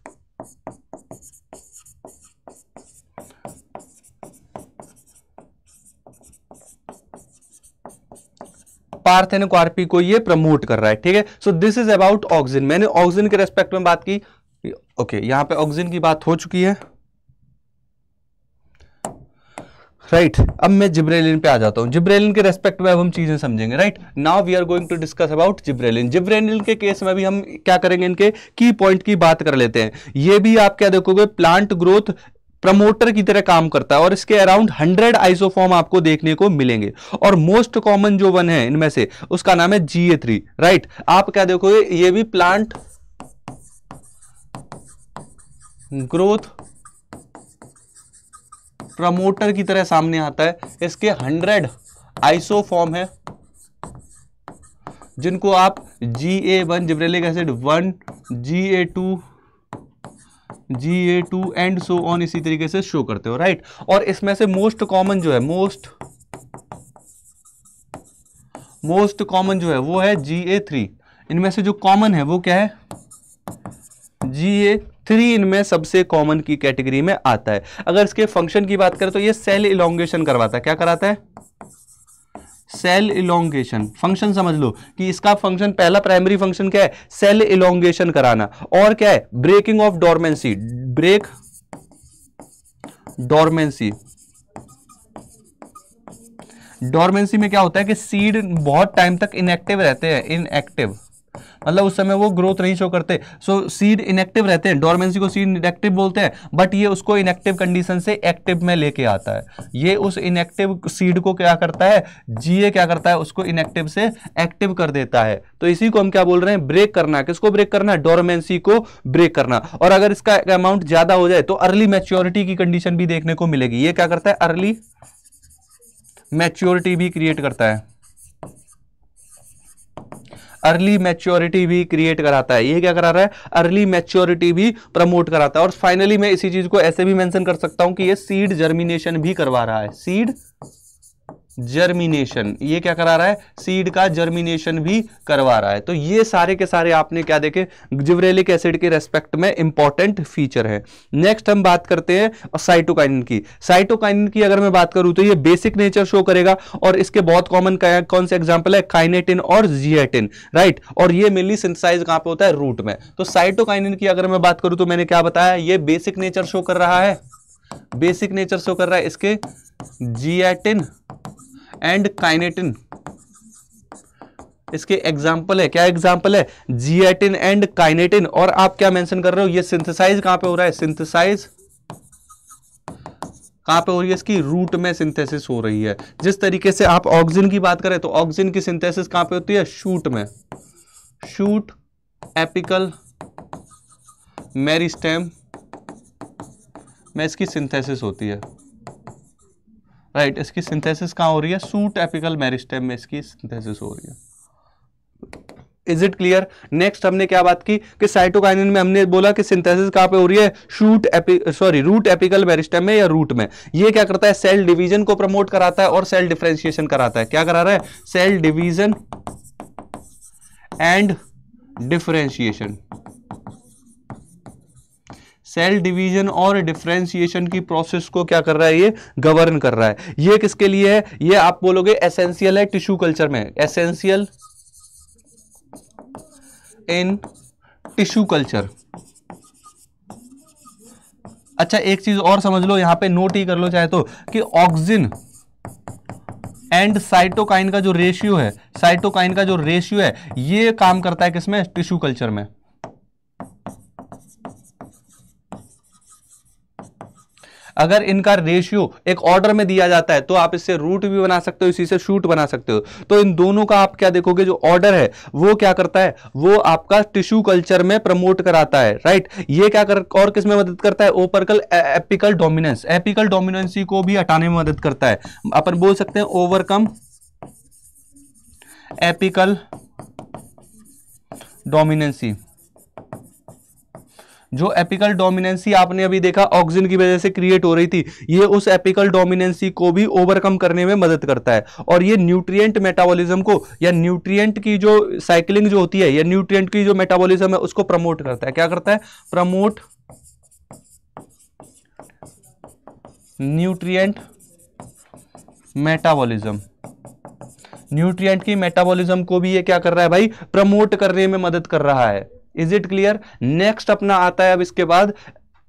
पार्थेन क्वारपी को ये प्रमोट कर रहा है ठीक है so this is about auxin मैंने ऑक्सीजन के रेस्पेक्ट में बात की ओके okay, यहां पे ऑक्सीजन की बात हो चुकी है राइट right, अब मैं जिब्रेलिन पे आ जाता हूँ जिब्रेलिन के रेस्पेक्ट में अब हम चीज़ें समझेंगे right now we are going to discuss about gibberellin gibberellin के केस में भी हम क्या करेंगे इनके की पॉइंट की बात कर लेते हैं ये भी आप क्या देखोगे प्लांट ग्रोथ प्रमोटर की तरह काम करता है और इसके अराउंड हंड्रेड आइसोफॉर्म आपको देखने को मिलेंगे और मोस्ट कॉमन जो वन है इनमें से उसका नाम है जीए थ्री राइट आप क्या देखोगे ये भी प्लांट ग्रोथ प्रमोटर की तरह सामने आता है इसके हंड्रेड आइसोफॉर्म है जिनको आप G A one gibberellic acid one G A two G A two and so on इसी तरीके से शो करते हो राइट और इसमें से मोस्ट कॉमन जो है मोस्ट मोस्ट कॉमन जो है वो है जी ए थ्री इनमें से जो कॉमन है वो क्या है जी ए थ्री इनमें सबसे कॉमन की कैटेगरी में आता है अगर इसके फंक्शन की बात करें तो ये सेल इलोंगेशन करवाता है क्या कराता है सेल इलोंगेशन फंक्शन समझ लो कि इसका फंक्शन पहला प्राइमरी फंक्शन क्या है सेल इलोंगेशन कराना और क्या है breaking of dormancy break dormancy dormancy में क्या होता है कि सीड बहुत टाइम तक इनएक्टिव रहते हैं इनएक्टिव मतलब उस समय वो ग्रोथ नहीं शो करते सो सीड इनएक्टिव रहते हैं डोरमेंसी को सीड इनएक्टिव बोलते हैं बट ये उसको इनएक्टिव कंडीशन से एक्टिव में लेके आता है ये उस इनएक्टिव सीड को क्या करता है जीए क्या करता है उसको इनएक्टिव से एक्टिव कर देता है तो इसी को हम क्या बोल रहे हैं ब्रेक करना किसको ब्रेक करना है डोरमेंसी को ब्रेक करना और अगर इसका अमाउंट ज्यादा हो जाए तो अर्ली मेच्योरिटी की कंडीशन भी देखने को मिलेगी ये क्या करता है अर्ली मैच्योरिटी भी क्रिएट करता है अर्ली मैच्योरिटी भी क्रिएट कराता है ये क्या करा रहा है अर्ली मैच्योरिटी भी प्रमोट कराता है और फाइनली मैं इसी चीज को ऐसे भी मेंशन कर सकता हूं कि ये सीड जर्मिनेशन भी करवा रहा है सीड जर्मिनेशन ये क्या करा रहा है सीड का जर्मिनेशन भी करवा रहा है तो ये सारे के सारे आपने क्या देखे जिवरेलिक एसिड के रेस्पेक्ट में इंपॉर्टेंट फीचर है नेक्स्ट हम बात करते हैं साइटोकाइनिन की साइटोकाइनिन की अगर मैं बात करूं तो ये बेसिक नेचर शो करेगा और इसके बहुत कॉमन कौन से एग्जाम्पल है काइनेटिन और जियटिन राइट और ये मेनली सिंथसाइज कहां पर होता है रूट में तो साइटोकाइनिन की अगर मैं बात करूं तो मैंने क्या बताया ये बेसिक नेचर शो कर रहा है बेसिक नेचर शो कर रहा है इसके जियटिन एंड काइनेटिन इसके एग्जाम्पल है क्या एग्जाम्पल है जीएटिन एंड काइनेटिन और आप क्या मेंशन कर रहे हो ये सिंथेसाइज कहां पे हो रहा है सिंथेसाइज कहां पे हो रही है इसकी रूट में सिंथेसिस हो रही है जिस तरीके से आप ऑक्सीजन की बात करें तो ऑक्सीजन की सिंथेसिस कहां पे होती है शूट में शूट एपिकल स्टेम में इसकी सिंथेसिस होती है राइट right, इसकी सिंथेसिस कहाँ हो रही है सूट एपिकल मेरिस्टेम में इसकी सिंथेसिस हो रही है इज इट क्लियर नेक्स्ट हमने क्या बात की कि साइटोकाइनिन में हमने बोला कि सिंथेसिस कहाँ पे हो रही है शूट एपी सॉरी रूट एपिकल मेरिस्टेम में या रूट में ये क्या करता है सेल डिवीजन को प्रमोट कराता है और सेल डिफ्रेंशिएशन कराता है क्या करा रहा है cell division and differentiation cell division और डिफ्रेंसिएशन की प्रोसेस को क्या कर रहा है ये गवर्न कर रहा है ये किसके लिए है ये आप बोलोगे एसेंशियल है टिश्यू कल्चर में एसेंशियल इन टिश्यू कल्चर अच्छा एक चीज और समझ लो यहां पे नोट ही कर लो चाहे तो कि ऑक्सीजन एंड साइटोकाइन का जो रेशियो है साइटोकाइन का जो रेशियो है ये काम करता है किसमें टिश्यू कल्चर में अगर इनका रेशियो एक ऑर्डर में दिया जाता है तो आप इससे रूट भी बना सकते हो इसी से शूट बना सकते हो तो इन दोनों का आप क्या देखोगे जो ऑर्डर है वो क्या करता है वो आपका टिश्यू कल्चर में प्रमोट कराता है राइट ये क्या कर और किस में मदद करता है overcome apical dominance apical dominance को भी हटाने में मदद करता है अपन बोल सकते हैं ओवरकम एपिकल डोमिनेंसी जो एपिकल डोमिनेंसी आपने अभी देखा ऑक्सीजन की वजह से क्रिएट हो रही थी ये उस एपिकल डोमिनेंसी को भी ओवरकम करने में मदद करता है और ये न्यूट्रिएंट मेटाबॉलिज्म को या न्यूट्रिएंट की जो साइकिलिंग जो होती है या न्यूट्रिएंट की जो मेटाबॉलिज्म है उसको प्रमोट करता है क्या करता है प्रमोट न्यूट्रिएंट मेटाबॉलिज्म न्यूट्रिएंट की मेटाबॉलिज्म को भी ये क्या कर रहा है भाई प्रमोट करने में मदद कर रहा है इज इट क्लियर नेक्स्ट अपना आता है अब इसके बाद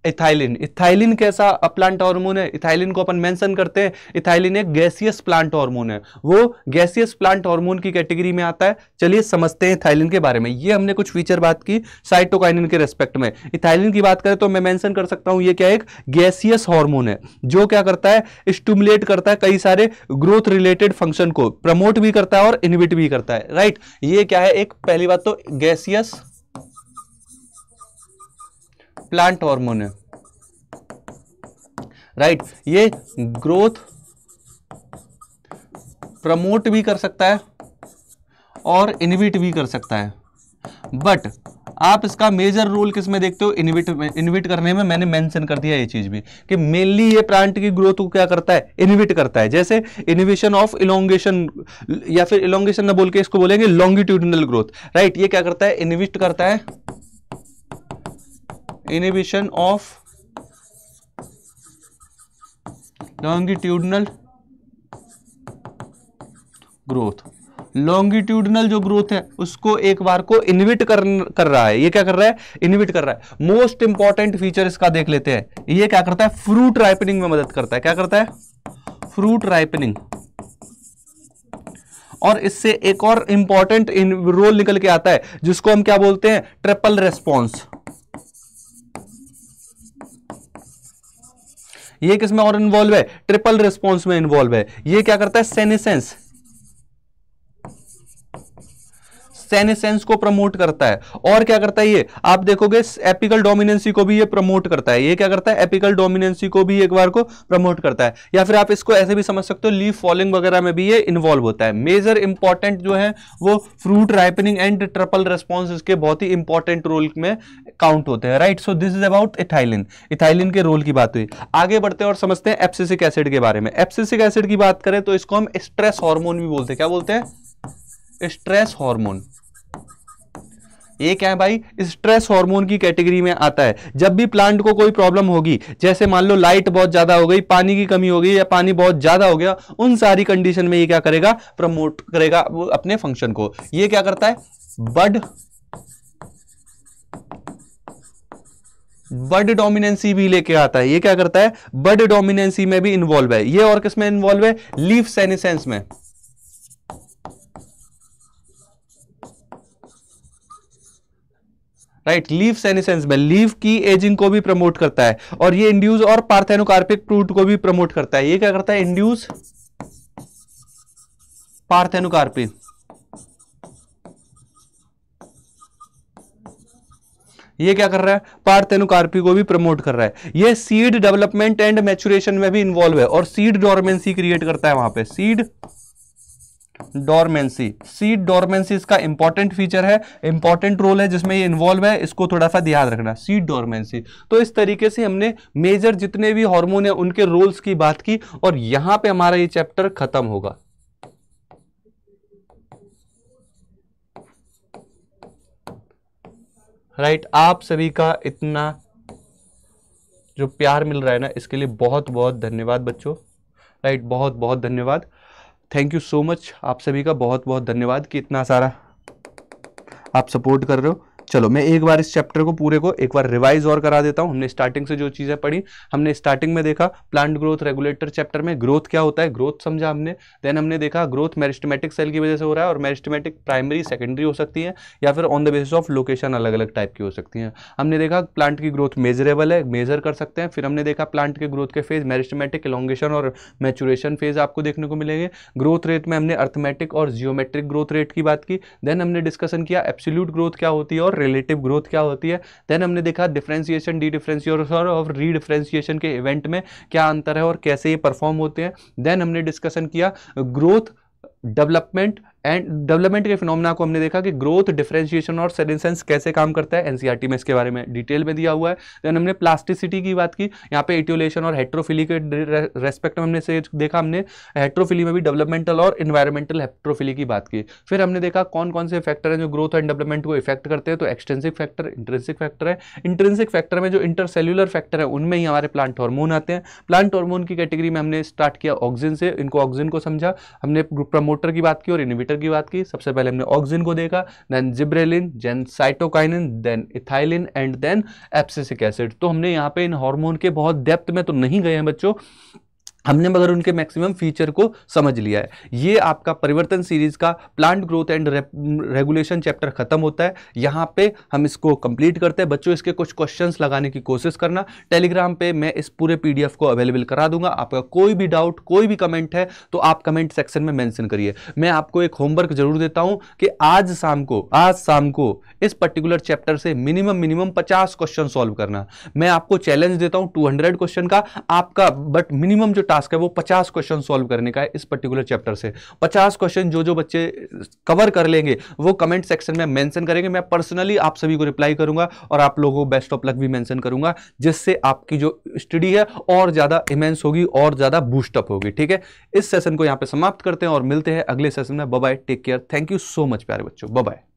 इथाइलिन इथाइलिन कैसा प्लांट हार्मोन है इथाइलिन को अपन मेंशन करते हैं इथाइलिन एक गैसियस प्लांट हार्मोन है वो गैसियस प्लांट हार्मोन की कैटेगरी में आता है चलिए समझते हैं इथाइलिन के बारे में ये हमने कुछ फीचर बात की साइटोकाइनिन के रेस्पेक्ट में इथाइलिन की बात करें तो मैं मेंशन कर सकता हूं ये क्या एक गैसियस हॉर्मोन है जो क्या करता है स्टूमुलेट करता है कई सारे ग्रोथ रिलेटेड फंक्शन को प्रमोट भी करता है और इनहिबिट भी करता है राइट ये क्या है एक पहली बात तो गैसियस प्लांट हार्मोन है राइट right. ये ग्रोथ प्रमोट भी कर सकता है और इनविट भी कर सकता है बट आप इसका मेजर रोल किस में देखते हो इनविट इनविट करने में मैंने मेंशन कर दिया ये चीज भी कि मेनली ये प्लांट की ग्रोथ को क्या करता है इनविट करता है जैसे इनिवेशन ऑफ इलोंगेशन या फिर इलोंगेशन ना बोल के इसको बोलेंगे लॉन्गिट्यूडनल ग्रोथ राइट ये क्या करता है इनविट करता है inhibition of longitudinal growth longitudinal जो ग्रोथ है उसको एक बार को इनविट कर कर रहा है ये क्या कर रहा है इनविट कर रहा है मोस्ट इंपॉर्टेंट फीचर इसका देख लेते हैं ये क्या करता है फ्रूट राइपनिंग में मदद करता है क्या करता है फ्रूट राइपनिंग और इससे एक और इंपॉर्टेंट रोल निकल के आता है जिसको हम क्या बोलते हैं ट्रिपल रेस्पॉन्स ये किसमें और इन्वॉल्व है ट्रिपल रिस्पॉन्स में इन्वॉल्व है ये क्या करता है सेनेसेंस सेनेसेंस को प्रमोट करता है और क्या करता है ये आप देखोगे एपिकल डोमिनेंसी को भी ये प्रमोट करता है ये क्या करता है एपिकल डोमिनेंसी को भी एक बार को प्रमोट करता है या फिर आप इसको ऐसे भी समझ सकते हो लीव फॉलिंग वगैरह में भी ये इन्वॉल्व होता है मेजर इंपॉर्टेंट जो है वो fruit ripening and triple response इसके बहुत ही इंपॉर्टेंट रोल में काउंट होते हैं right so this is about ethylene ethylene के रोल की बात हुई आगे बढ़ते हैं और समझते हैं एप्सिसिक एसिड के बारे में एप्सिसिक एसिड की बात करें तो इसको हम स्ट्रेस हार्मोन भी बोलते हैं क्या बोलते हैं स्ट्रेस हार्मोन ये क्या है भाई स्ट्रेस हार्मोन की कैटेगरी में आता है जब भी प्लांट को कोई प्रॉब्लम होगी जैसे मान लो लाइट बहुत ज्यादा हो गई पानी की कमी हो गई या पानी बहुत ज्यादा हो गया उन सारी कंडीशन में ये क्या करेगा प्रमोट करेगा अपने फंक्शन को ये क्या करता है बड बर्ड डोमिनेंसी भी लेके आता है ये क्या करता है बर्ड डोमिनेंसी में भी इन्वॉल्व है ये और किसमें इन्वॉल्व है लीफ सेनिसेंस में राइट लीव सेनिसेंस में लीव की एजिंग को भी प्रमोट करता है और ये इंड्यूस और पार्थेनोकार्पिक फ्रूट को भी प्रमोट करता है ये क्या करता है इंड्यूस पार्थेनोकार्पिक ये क्या कर रहा है पार्थेनोकार्पी को भी प्रमोट कर रहा है ये सीड डेवलपमेंट एंड मैचुरेशन में भी इन्वॉल्व है और सीड डॉर्मेंसी क्रिएट करता है वहां पे सीड डोरमेंसी सीड डोरमेंसी इसका इंपॉर्टेंट फीचर है इंपॉर्टेंट रोल है जिसमें ये इन्वॉल्व है इसको थोड़ा सा ध्यान रखना सीड डोरमेंसी तो इस तरीके से हमने मेजर जितने भी हॉर्मोन है उनके रोल्स की बात की और यहां पे हमारा ये चैप्टर खत्म होगा राइट right, आप सभी का इतना जो प्यार मिल रहा है ना इसके लिए बहुत बहुत धन्यवाद बच्चों राइट right, बहुत बहुत धन्यवाद थैंक यू सो मच आप सभी का बहुत बहुत धन्यवाद कि इतना सारा आप सपोर्ट कर रहे हो चलो मैं एक बार इस चैप्टर को पूरे को एक बार रिवाइज और करा देता हूँ हमने स्टार्टिंग से जो चीज़ें पढ़ी हमने स्टार्टिंग में देखा प्लांट ग्रोथ रेगुलेटर चैप्टर में ग्रोथ क्या होता है ग्रोथ समझा हमने देन हमने देखा ग्रोथ मेरिस्टमेटिक सेल की वजह से हो रहा है और मेरिस्टमेटिक प्राइमरी सेकेंडरी हो सकती है या फिर on the basis of location अलग अलग टाइप की हो सकती है हमने देखा प्लांट की ग्रोथ मेजरेबल है मेजर कर सकते हैं फिर हमने देखा प्लांट के ग्रोथ के फेज मेरिस्टमेटिक इलोंगेशन और मैचुरेशन फेज आपको देखने को मिलेंगे ग्रोथ रेट में हमने अर्थमेटिक और जियोमेट्रिक ग्रोथ रेट की बात की देन हमने डिस्कशन किया एब्सोल्यूट ग्रोथ क्या होती है और रिलेटिव ग्रोथ क्या होती है देन हमने देखा डिफ्रेंसिएशन डी डिफ्रेंसिएशन और री डिफ्रेंसिएशन के इवेंट में क्या अंतर है और कैसे ये परफॉर्म होते हैं देन हमने डिस्कशन किया ग्रोथ डेवलपमेंट एंड डेवलपमेंट के फिनोमिना को हमने देखा कि ग्रोथ डिफ्रेंशिएशन और सेडेंसेंस कैसे काम करता है एनसीईआरटी e में इसके बारे में डिटेल में दिया हुआ है देन हमने प्लास्टिसिटी की बात की यहाँ पे एट्योलेशन और हेट्रोफिली के रेस्पेक्ट में हमने से देखा हमने हेट्रोफिली में भी डेवलपमेंटल और इन्वायरमेंटल हेट्रोफिली की बात की फिर हमने देखा कौन कौन से फैक्टर हैं जो ग्रोथ एंड डेवलपमेंट को इफेक्ट करते हैं तो एक्सटेंसिक फैक्टर इंट्रेंसिक फैक्टर है इंट्रेंसिक फैक्टर में जो इंटरसेल्यूलर फैक्टर है उनमें ही हमारे प्लांट हॉर्मोन आते हैं प्लांट हार्मोन की कैटेगरी में हमने स्टार्ट किया ऑक्सीजन से इनको ऑक्सीजन को समझा हमने प्रमोट प्रोमोटर की बात की और इनिवेटर की बात की सबसे पहले हमने ऑक्सिन को देखा then gibberellin then cytokinin then ethylene and then abscisic acid तो हमने यहाँ पे इन हार्मोन के बहुत डेप्थ में तो नहीं गए हैं बच्चों हमने मगर उनके मैक्सिमम फीचर को समझ लिया है ये आपका परिवर्तन सीरीज का plant growth and regulation chapter खत्म होता है यहाँ पे हम इसको कंप्लीट करते हैं बच्चों इसके कुछ क्वेश्चंस लगाने की कोशिश करना टेलीग्राम पे मैं इस पूरे पीडीएफ को अवेलेबल करा दूंगा आपका कोई भी डाउट कोई भी कमेंट है तो आप कमेंट सेक्शन में मैंशन करिए मैं आपको एक होमवर्क जरूर देता हूँ कि आज शाम को आज शाम को इस पर्टिकुलर चैप्टर से मिनिमम मिनिमम पचास क्वेश्चन सॉल्व करना मैं आपको चैलेंज देता हूँ टू क्वेश्चन का आपका बट मिनिमम जो टाइम टास्क है वो पचास क्वेश्चन सॉल्व करने का है इस पर्टिकुलर चैप्टर से पचास क्वेश्चन जो जो बच्चे कवर कर लेंगे वो कमेंट सेक्शन में मैंशन करेंगे मैं पर्सनली आप सभी को रिप्लाई करूंगा और आप लोगों को बेस्ट ऑफ लक भी मैंशन करूंगा जिससे आपकी जो स्टडी है और ज़्यादा इमेंस होगी और ज़्यादा बूस्टअप होगी ठीक है इस सेशन को यहाँ पे समाप्त करते हैं और मिलते हैं अगले सेशन में bye bye take care thank you so much प्यारे बच्चों बबाई